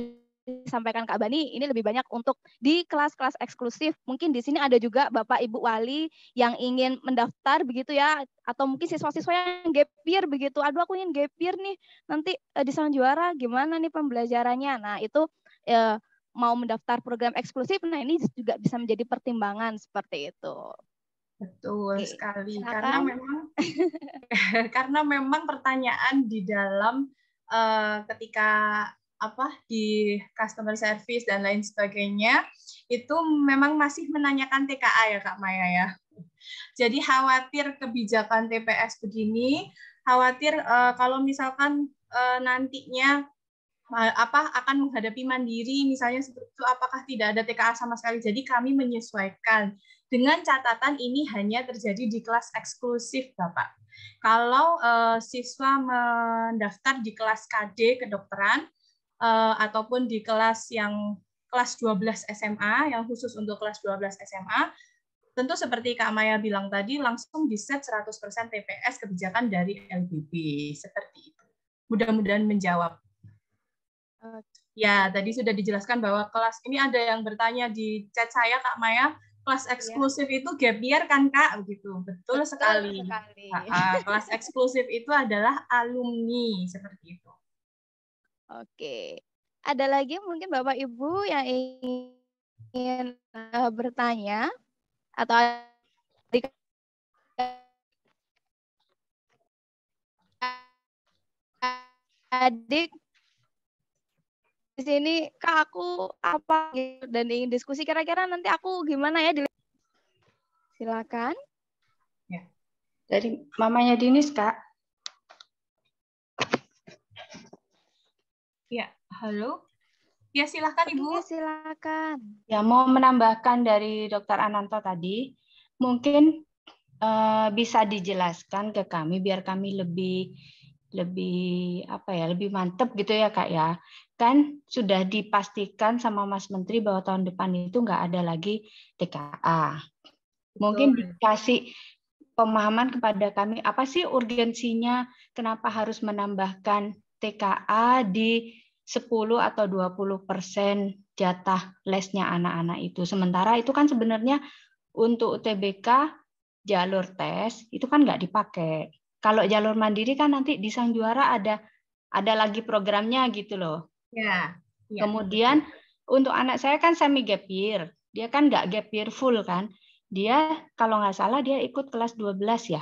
disampaikan Kak Bani ini lebih banyak untuk di kelas-kelas eksklusif. Mungkin di sini ada juga Bapak Ibu wali yang ingin mendaftar begitu ya atau mungkin siswa-siswa yang gap year begitu. Aduh aku ingin gap year nih. Nanti eh, di sana juara gimana nih pembelajarannya? Nah, itu eh, mau mendaftar program eksklusif, nah ini juga bisa menjadi pertimbangan seperti itu. Betul sekali silakan. karena memang karena memang pertanyaan di dalam uh, ketika apa di customer service dan lain sebagainya itu memang masih menanyakan TKA ya Kak Maya ya. Jadi khawatir kebijakan TPS begini, khawatir uh, kalau misalkan uh, nantinya eh, apa akan menghadapi mandiri misalnya seperti itu apakah tidak ada TKA sama sekali. Jadi kami menyesuaikan dengan catatan ini hanya terjadi di kelas eksklusif Bapak. Kalau uh, siswa mendaftar di kelas KD kedokteran uh, ataupun di kelas yang kelas 12 SMA yang khusus untuk kelas 12 SMA tentu seperti Kak Maya bilang tadi langsung di set 100% TPS kebijakan dari LBB seperti itu. Mudah-mudahan menjawab. Ya, tadi sudah dijelaskan bahwa kelas ini ada yang bertanya di chat saya Kak Maya, kelas iya. eksklusif ya. itu gap year kan Kak? Begitu. Betul, Betul sekali. sekali. kelas eksklusif itu adalah alumni seperti itu. Oke. Ada lagi mungkin Bapak Ibu yang ingin uh, bertanya atau adik di sini kak aku apa gitu dan ingin diskusi kira-kira nanti aku gimana ya silakan ya dari mamanya Dinis kak Ya, halo. Ya, silakan Ibu. Ya, silakan. Ya, mau menambahkan dari Dokter Ananto tadi, mungkin uh, bisa dijelaskan ke kami biar kami lebih lebih apa ya lebih mantep gitu ya kak ya kan sudah dipastikan sama Mas Menteri bahwa tahun depan itu nggak ada lagi TKA mungkin Betul. dikasih pemahaman kepada kami apa sih urgensinya kenapa harus menambahkan TKA di 10 atau 20 persen jatah lesnya anak-anak itu. Sementara itu kan sebenarnya untuk UTBK jalur tes itu kan nggak dipakai. Kalau jalur mandiri kan nanti di sang juara ada ada lagi programnya gitu loh. Ya. ya. Kemudian untuk anak saya kan semi gap year. Dia kan nggak gap year full kan. Dia kalau nggak salah dia ikut kelas 12 ya.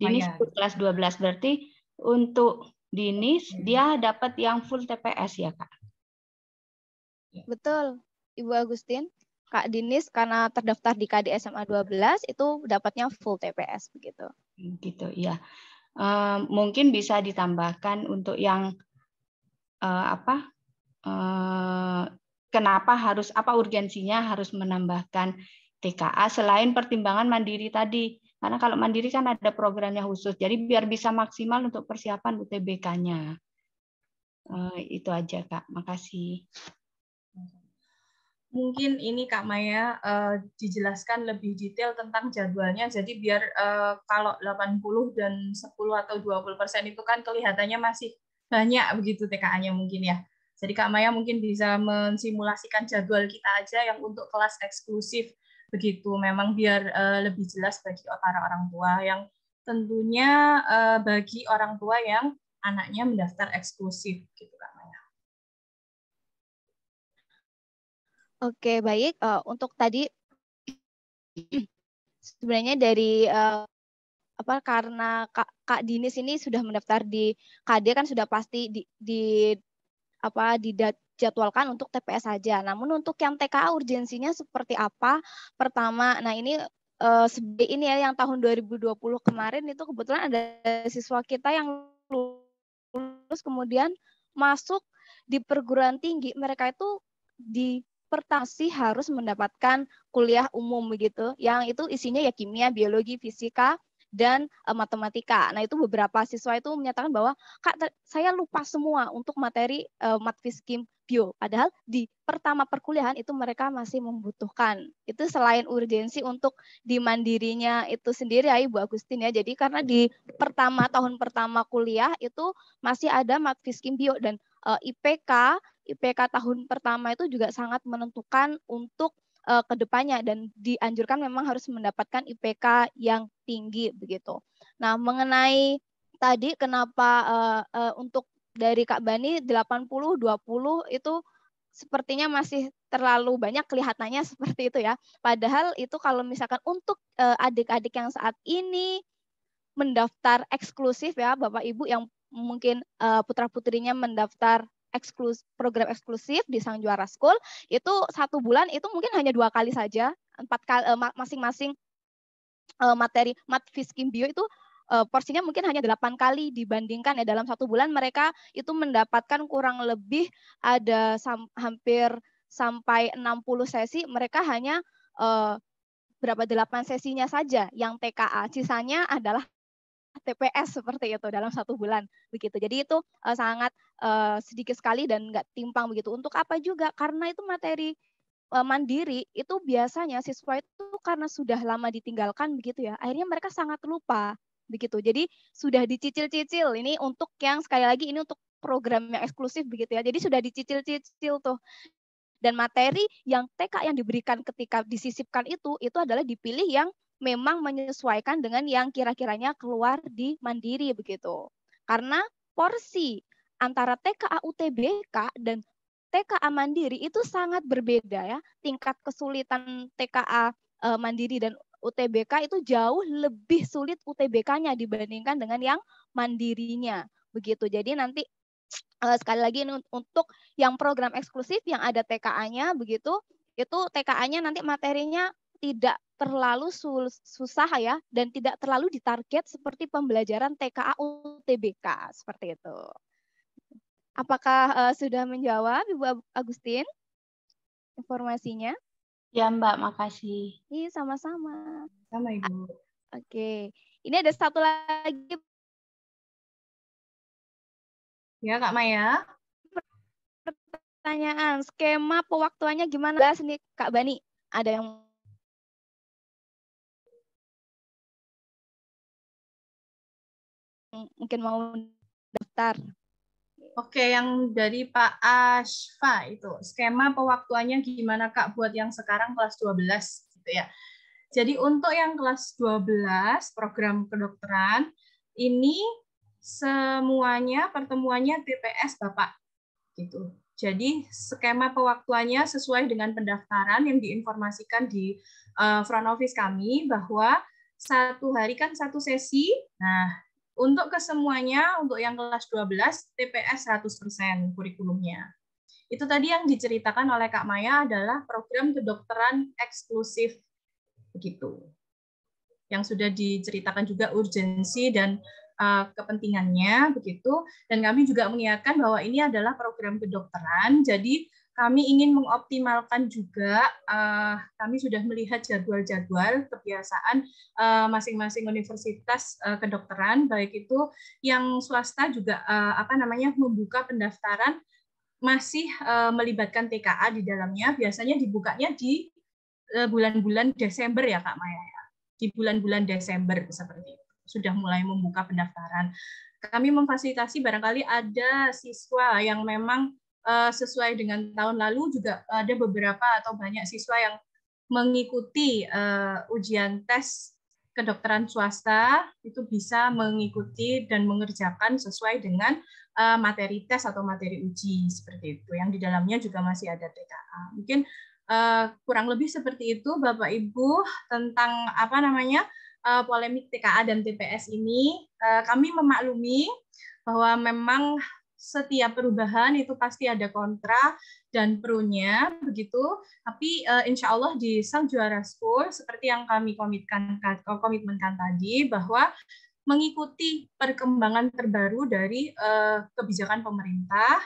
Ini oh, ya. ikut kelas 12 berarti untuk dinis hmm. dia dapat yang full TPS ya kak? Ya. Betul, Ibu Agustin. Kak Dinis karena terdaftar di KD SMA 12 itu dapatnya full TPS begitu. Gitu, ya. Uh, mungkin bisa ditambahkan untuk yang uh, apa? Uh, kenapa harus apa urgensinya harus menambahkan TKA selain pertimbangan mandiri tadi? Karena kalau mandiri kan ada programnya khusus. Jadi biar bisa maksimal untuk persiapan UTBK-nya. Eh, itu aja Kak. Makasih. Mungkin ini Kak Maya eh, dijelaskan lebih detail tentang jadwalnya. Jadi biar eh, kalau 80 dan 10 atau 20 persen itu kan kelihatannya masih banyak begitu TKA-nya mungkin ya. Jadi Kak Maya mungkin bisa mensimulasikan jadwal kita aja yang untuk kelas eksklusif begitu memang biar uh, lebih jelas bagi para orang tua yang tentunya uh, bagi orang tua yang anaknya mendaftar eksklusif gitu kan Oke baik uh, untuk tadi sebenarnya dari uh, apa karena kak, kak Dinis ini sudah mendaftar di KD kan sudah pasti di, di apa di dijadwalkan untuk TPS saja. Namun untuk yang TKA urgensinya seperti apa? Pertama, nah ini eh, sebagai ini ya yang tahun 2020 kemarin itu kebetulan ada siswa kita yang lulus kemudian masuk di perguruan tinggi mereka itu di pertasi harus mendapatkan kuliah umum begitu yang itu isinya ya kimia, biologi, fisika, dan uh, matematika. Nah, itu beberapa siswa itu menyatakan bahwa Kak saya lupa semua untuk materi uh, eh, matfiskim bio. Padahal di pertama perkuliahan itu mereka masih membutuhkan. Itu selain urgensi untuk di mandirinya itu sendiri ya Ibu Agustin ya. Jadi karena di pertama tahun pertama kuliah itu masih ada matfiskim bio dan uh, eh, IPK IPK tahun pertama itu juga sangat menentukan untuk uh, ke depannya dan dianjurkan memang harus mendapatkan IPK yang tinggi begitu. Nah, mengenai tadi kenapa uh, uh, untuk dari Kak Bani 80 20 itu sepertinya masih terlalu banyak kelihatannya seperti itu ya. Padahal itu kalau misalkan untuk adik-adik uh, yang saat ini mendaftar eksklusif ya Bapak Ibu yang mungkin uh, putra-putrinya mendaftar eksklus, program eksklusif di Sang Juara School itu satu bulan itu mungkin hanya dua kali saja empat kali eh, masing-masing eh, materi mat fiskim bio itu eh, porsinya mungkin hanya delapan kali dibandingkan ya dalam satu bulan mereka itu mendapatkan kurang lebih ada sam, hampir sampai 60 sesi mereka hanya uh, berapa delapan sesinya saja yang TKA sisanya adalah TPS seperti itu dalam satu bulan begitu jadi itu uh, sangat Eh, sedikit sekali dan nggak timpang begitu. Untuk apa juga? Karena itu materi uh, mandiri itu biasanya siswa itu karena sudah lama ditinggalkan begitu ya. Akhirnya mereka sangat lupa begitu. Jadi sudah dicicil-cicil. Ini untuk yang sekali lagi ini untuk program yang eksklusif begitu ya. Jadi sudah dicicil-cicil tuh dan materi yang TK yang diberikan ketika disisipkan itu itu adalah dipilih yang memang menyesuaikan dengan yang kira-kiranya keluar di mandiri begitu. Karena porsi antara TKA UTBK dan TKA Mandiri itu sangat berbeda ya. Tingkat kesulitan TKA e, Mandiri dan UTBK itu jauh lebih sulit UTBK-nya dibandingkan dengan yang mandirinya. Begitu. Jadi nanti e, sekali lagi ini untuk yang program eksklusif yang ada TKA-nya begitu itu TKA-nya nanti materinya tidak terlalu susah ya dan tidak terlalu ditarget seperti pembelajaran TKA UTBK seperti itu. Apakah uh, sudah menjawab Ibu Agustin informasinya? Ya Mbak, makasih. Iya sama-sama. Sama Ibu. Oke, ini ada satu lagi. Ya Kak Maya. Pertanyaan, skema pewaktuannya gimana? Nih Kak Bani, ada yang mungkin mau daftar. Oke, yang dari Pak Ashfa itu skema pewaktuannya gimana Kak buat yang sekarang kelas 12 gitu ya. Jadi untuk yang kelas 12 program kedokteran ini semuanya pertemuannya TPS Bapak gitu. Jadi skema pewaktuannya sesuai dengan pendaftaran yang diinformasikan di eh, front office kami bahwa satu hari kan satu sesi. Nah, untuk kesemuanya, untuk yang kelas 12, TPS 100% kurikulumnya. Itu tadi yang diceritakan oleh Kak Maya adalah program kedokteran eksklusif. Begitu. Yang sudah diceritakan juga urgensi dan eh, kepentingannya begitu dan kami juga mengingatkan bahwa ini adalah program kedokteran jadi kami ingin mengoptimalkan juga, uh, kami sudah melihat jadwal-jadwal kebiasaan uh, masing-masing universitas uh, kedokteran, baik itu yang swasta juga uh, apa namanya membuka pendaftaran masih uh, melibatkan TKA di dalamnya. Biasanya dibukanya di bulan-bulan uh, Desember ya Kak Maya, ya. di bulan-bulan Desember seperti itu sudah mulai membuka pendaftaran. Kami memfasilitasi barangkali ada siswa yang memang Eh, sesuai dengan tahun lalu juga ada beberapa atau banyak siswa yang mengikuti uh, ujian tes kedokteran swasta itu bisa mengikuti dan mengerjakan sesuai dengan uh, materi tes atau materi uji seperti itu yang di dalamnya juga masih ada TKA. Mungkin uh, kurang lebih seperti itu Bapak Ibu tentang apa namanya uh, polemik TKA dan TPS ini uh, kami memaklumi bahwa memang setiap perubahan itu pasti ada kontra dan perunya begitu. Tapi uh, insya Allah di sang juara school seperti yang kami komitkan komitmenkan tadi bahwa mengikuti perkembangan terbaru dari uh, kebijakan pemerintah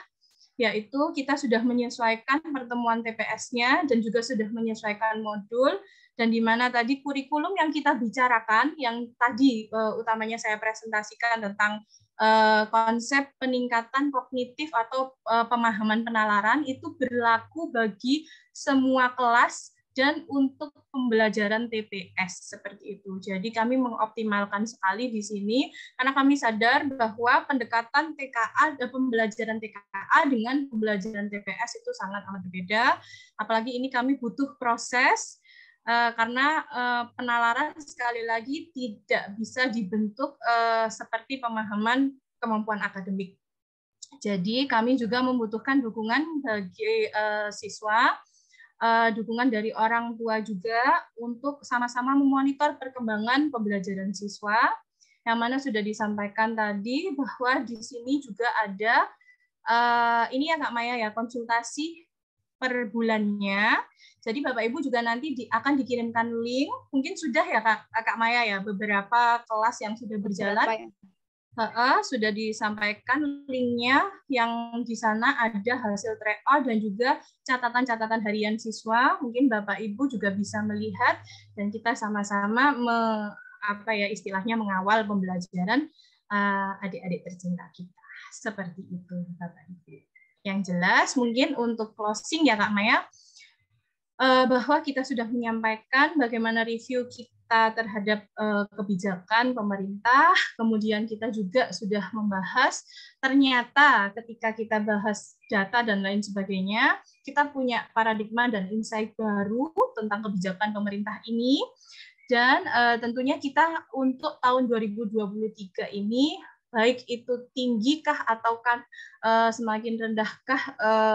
yaitu kita sudah menyesuaikan pertemuan TPS-nya dan juga sudah menyesuaikan modul dan di mana tadi kurikulum yang kita bicarakan yang tadi uh, utamanya saya presentasikan tentang Eh, konsep peningkatan kognitif atau eh, pemahaman penalaran itu berlaku bagi semua kelas dan untuk pembelajaran TPS seperti itu. Jadi kami mengoptimalkan sekali di sini karena kami sadar bahwa pendekatan TKA dan eh, pembelajaran TKA dengan pembelajaran TPS itu sangat amat berbeda. Apalagi ini kami butuh proses Eh, karena eh, penalaran sekali lagi tidak bisa dibentuk eh, seperti pemahaman kemampuan akademik. Jadi kami juga membutuhkan dukungan bagi siswa, dukungan dari orang tua juga untuk sama-sama memonitor perkembangan pembelajaran siswa, yang mana sudah disampaikan tadi bahwa di sini juga ada ini ya Kak Maya ya konsultasi per bulannya jadi Bapak Ibu juga nanti di, akan dikirimkan link, mungkin sudah ya Kak, Kak Maya ya, beberapa kelas yang sudah berjalan. Ya? sudah disampaikan linknya yang di sana ada hasil tryout dan juga catatan-catatan harian siswa. Mungkin Bapak Ibu juga bisa melihat dan kita sama-sama me, apa ya istilahnya mengawal pembelajaran eh, adik-adik uh, tercinta kita. Seperti itu Bapak Ibu. Yang jelas mungkin untuk closing ya Kak Maya, Eh, bahwa kita sudah menyampaikan bagaimana review kita terhadap eh, kebijakan pemerintah, kemudian kita juga sudah membahas ternyata ketika kita bahas data dan lain sebagainya, kita punya paradigma dan insight baru tentang kebijakan pemerintah ini. Dan eh, tentunya kita untuk tahun 2023 ini baik itu tinggikah ataukah uh, semakin rendahkah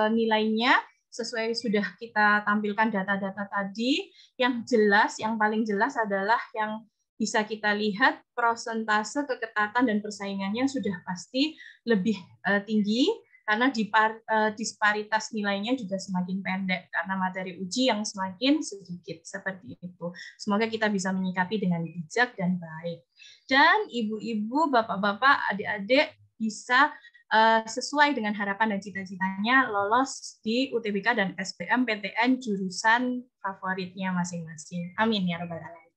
nilainya sesuai sudah kita tampilkan data-data tadi, yang jelas, yang paling jelas adalah yang bisa kita lihat prosentase keketatan dan persaingannya sudah pasti lebih eh, tinggi karena eh, disparitas nilainya juga semakin pendek karena materi uji yang semakin sedikit seperti itu. Semoga kita bisa menyikapi dengan bijak dan baik. Dan ibu-ibu, bapak-bapak, adik-adik bisa Eh, sesuai dengan harapan dan cita-citanya lolos di UTBK dan SPM PTN jurusan favoritnya masing-masing. Amin ya robbal alamin.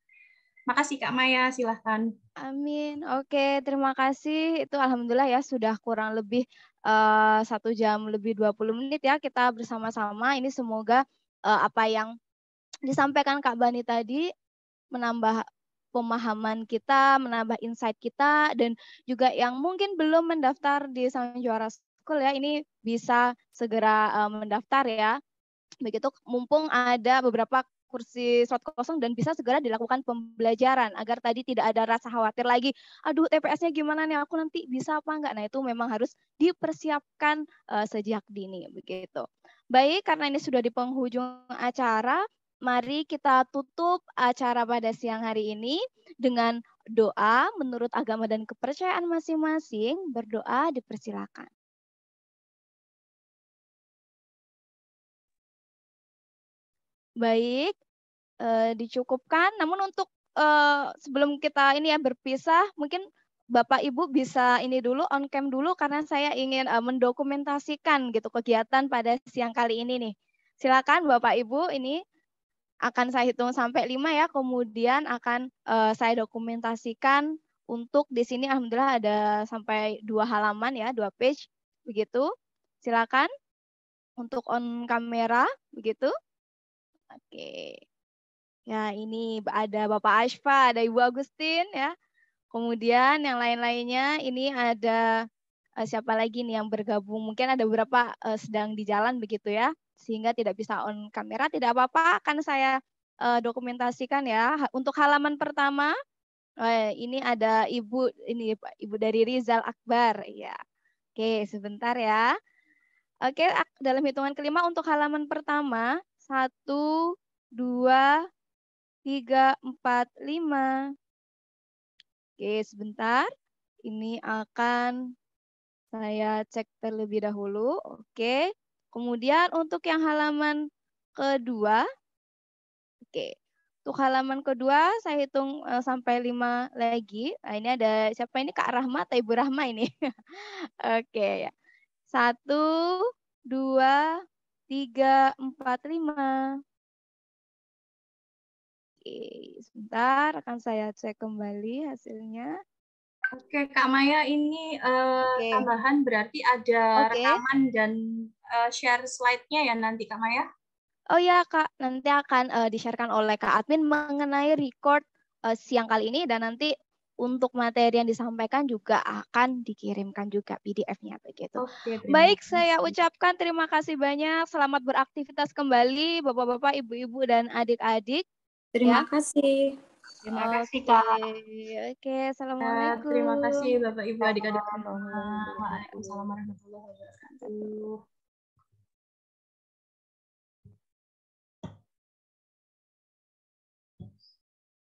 Makasih Kak Maya, silahkan. Amin. Oke, terima kasih. Itu alhamdulillah ya sudah kurang lebih eh, satu uh, jam lebih 20 menit ya kita bersama-sama. Ini semoga uh, apa yang disampaikan Kak Bani tadi menambah pemahaman kita, menambah insight kita, dan juga yang mungkin belum mendaftar di Sang Juara School ya, ini bisa segera uh, mendaftar ya. Begitu mumpung ada beberapa kursi slot kosong dan bisa segera dilakukan pembelajaran agar tadi tidak ada rasa khawatir lagi. Aduh, TPS-nya gimana nih? Aku nanti bisa apa enggak? Nah, itu memang harus dipersiapkan uh, sejak dini begitu. Baik, karena ini sudah di penghujung acara, Mari kita tutup acara pada siang hari ini dengan doa menurut agama dan kepercayaan masing-masing. Berdoa dipersilakan. Baik, e, dicukupkan. Namun untuk e, sebelum kita ini ya berpisah, mungkin Bapak Ibu bisa ini dulu on cam dulu karena saya ingin e, mendokumentasikan gitu kegiatan pada siang kali ini nih. Silakan Bapak Ibu ini akan saya hitung sampai lima ya, kemudian akan uh, saya dokumentasikan untuk di sini alhamdulillah ada sampai dua halaman ya, dua page begitu. Silakan untuk on kamera begitu. Oke. Ya, ini ada Bapak Ashfa, ada Ibu Agustin ya. Kemudian yang lain-lainnya ini ada eh, siapa lagi nih yang bergabung? Mungkin ada beberapa uh, sedang di jalan begitu ya sehingga tidak bisa on kamera tidak apa-apa akan saya uh, dokumentasikan ya untuk halaman pertama uh, ini ada ibu ini ibu dari Rizal Akbar ya oke sebentar ya oke dalam hitungan kelima untuk halaman pertama satu dua tiga empat lima oke sebentar ini akan saya cek terlebih dahulu. Oke, Kemudian untuk yang halaman kedua, oke, okay. untuk halaman kedua saya hitung eh, sampai lima lagi. Nah, ini ada siapa ini Kak Rahma atau Ibu Rahma ini? oke ya. Satu, dua, tiga, empat, lima. Oke, sebentar akan saya cek kembali hasilnya. Oke, Kak Maya ini uh, eh, okay. tambahan berarti ada okay. rekaman dan uh, share slide-nya ya nanti Kak Maya. Oh ya Kak, nanti akan uh, eh, di oleh Kak Admin mengenai record uh, siang kali ini dan nanti untuk materi yang disampaikan juga akan dikirimkan juga PDF-nya begitu. Oke, Baik, kasih. saya ucapkan terima kasih banyak. Selamat beraktivitas kembali Bapak-bapak, Ibu-ibu dan adik-adik. Terima ya. kasih. Terima okay. kasih Kak. Oke, okay. assalamualaikum. Terima kasih Bapak Ibu adik-adik. Waalaikumsalam warahmatullahi wabarakatuh.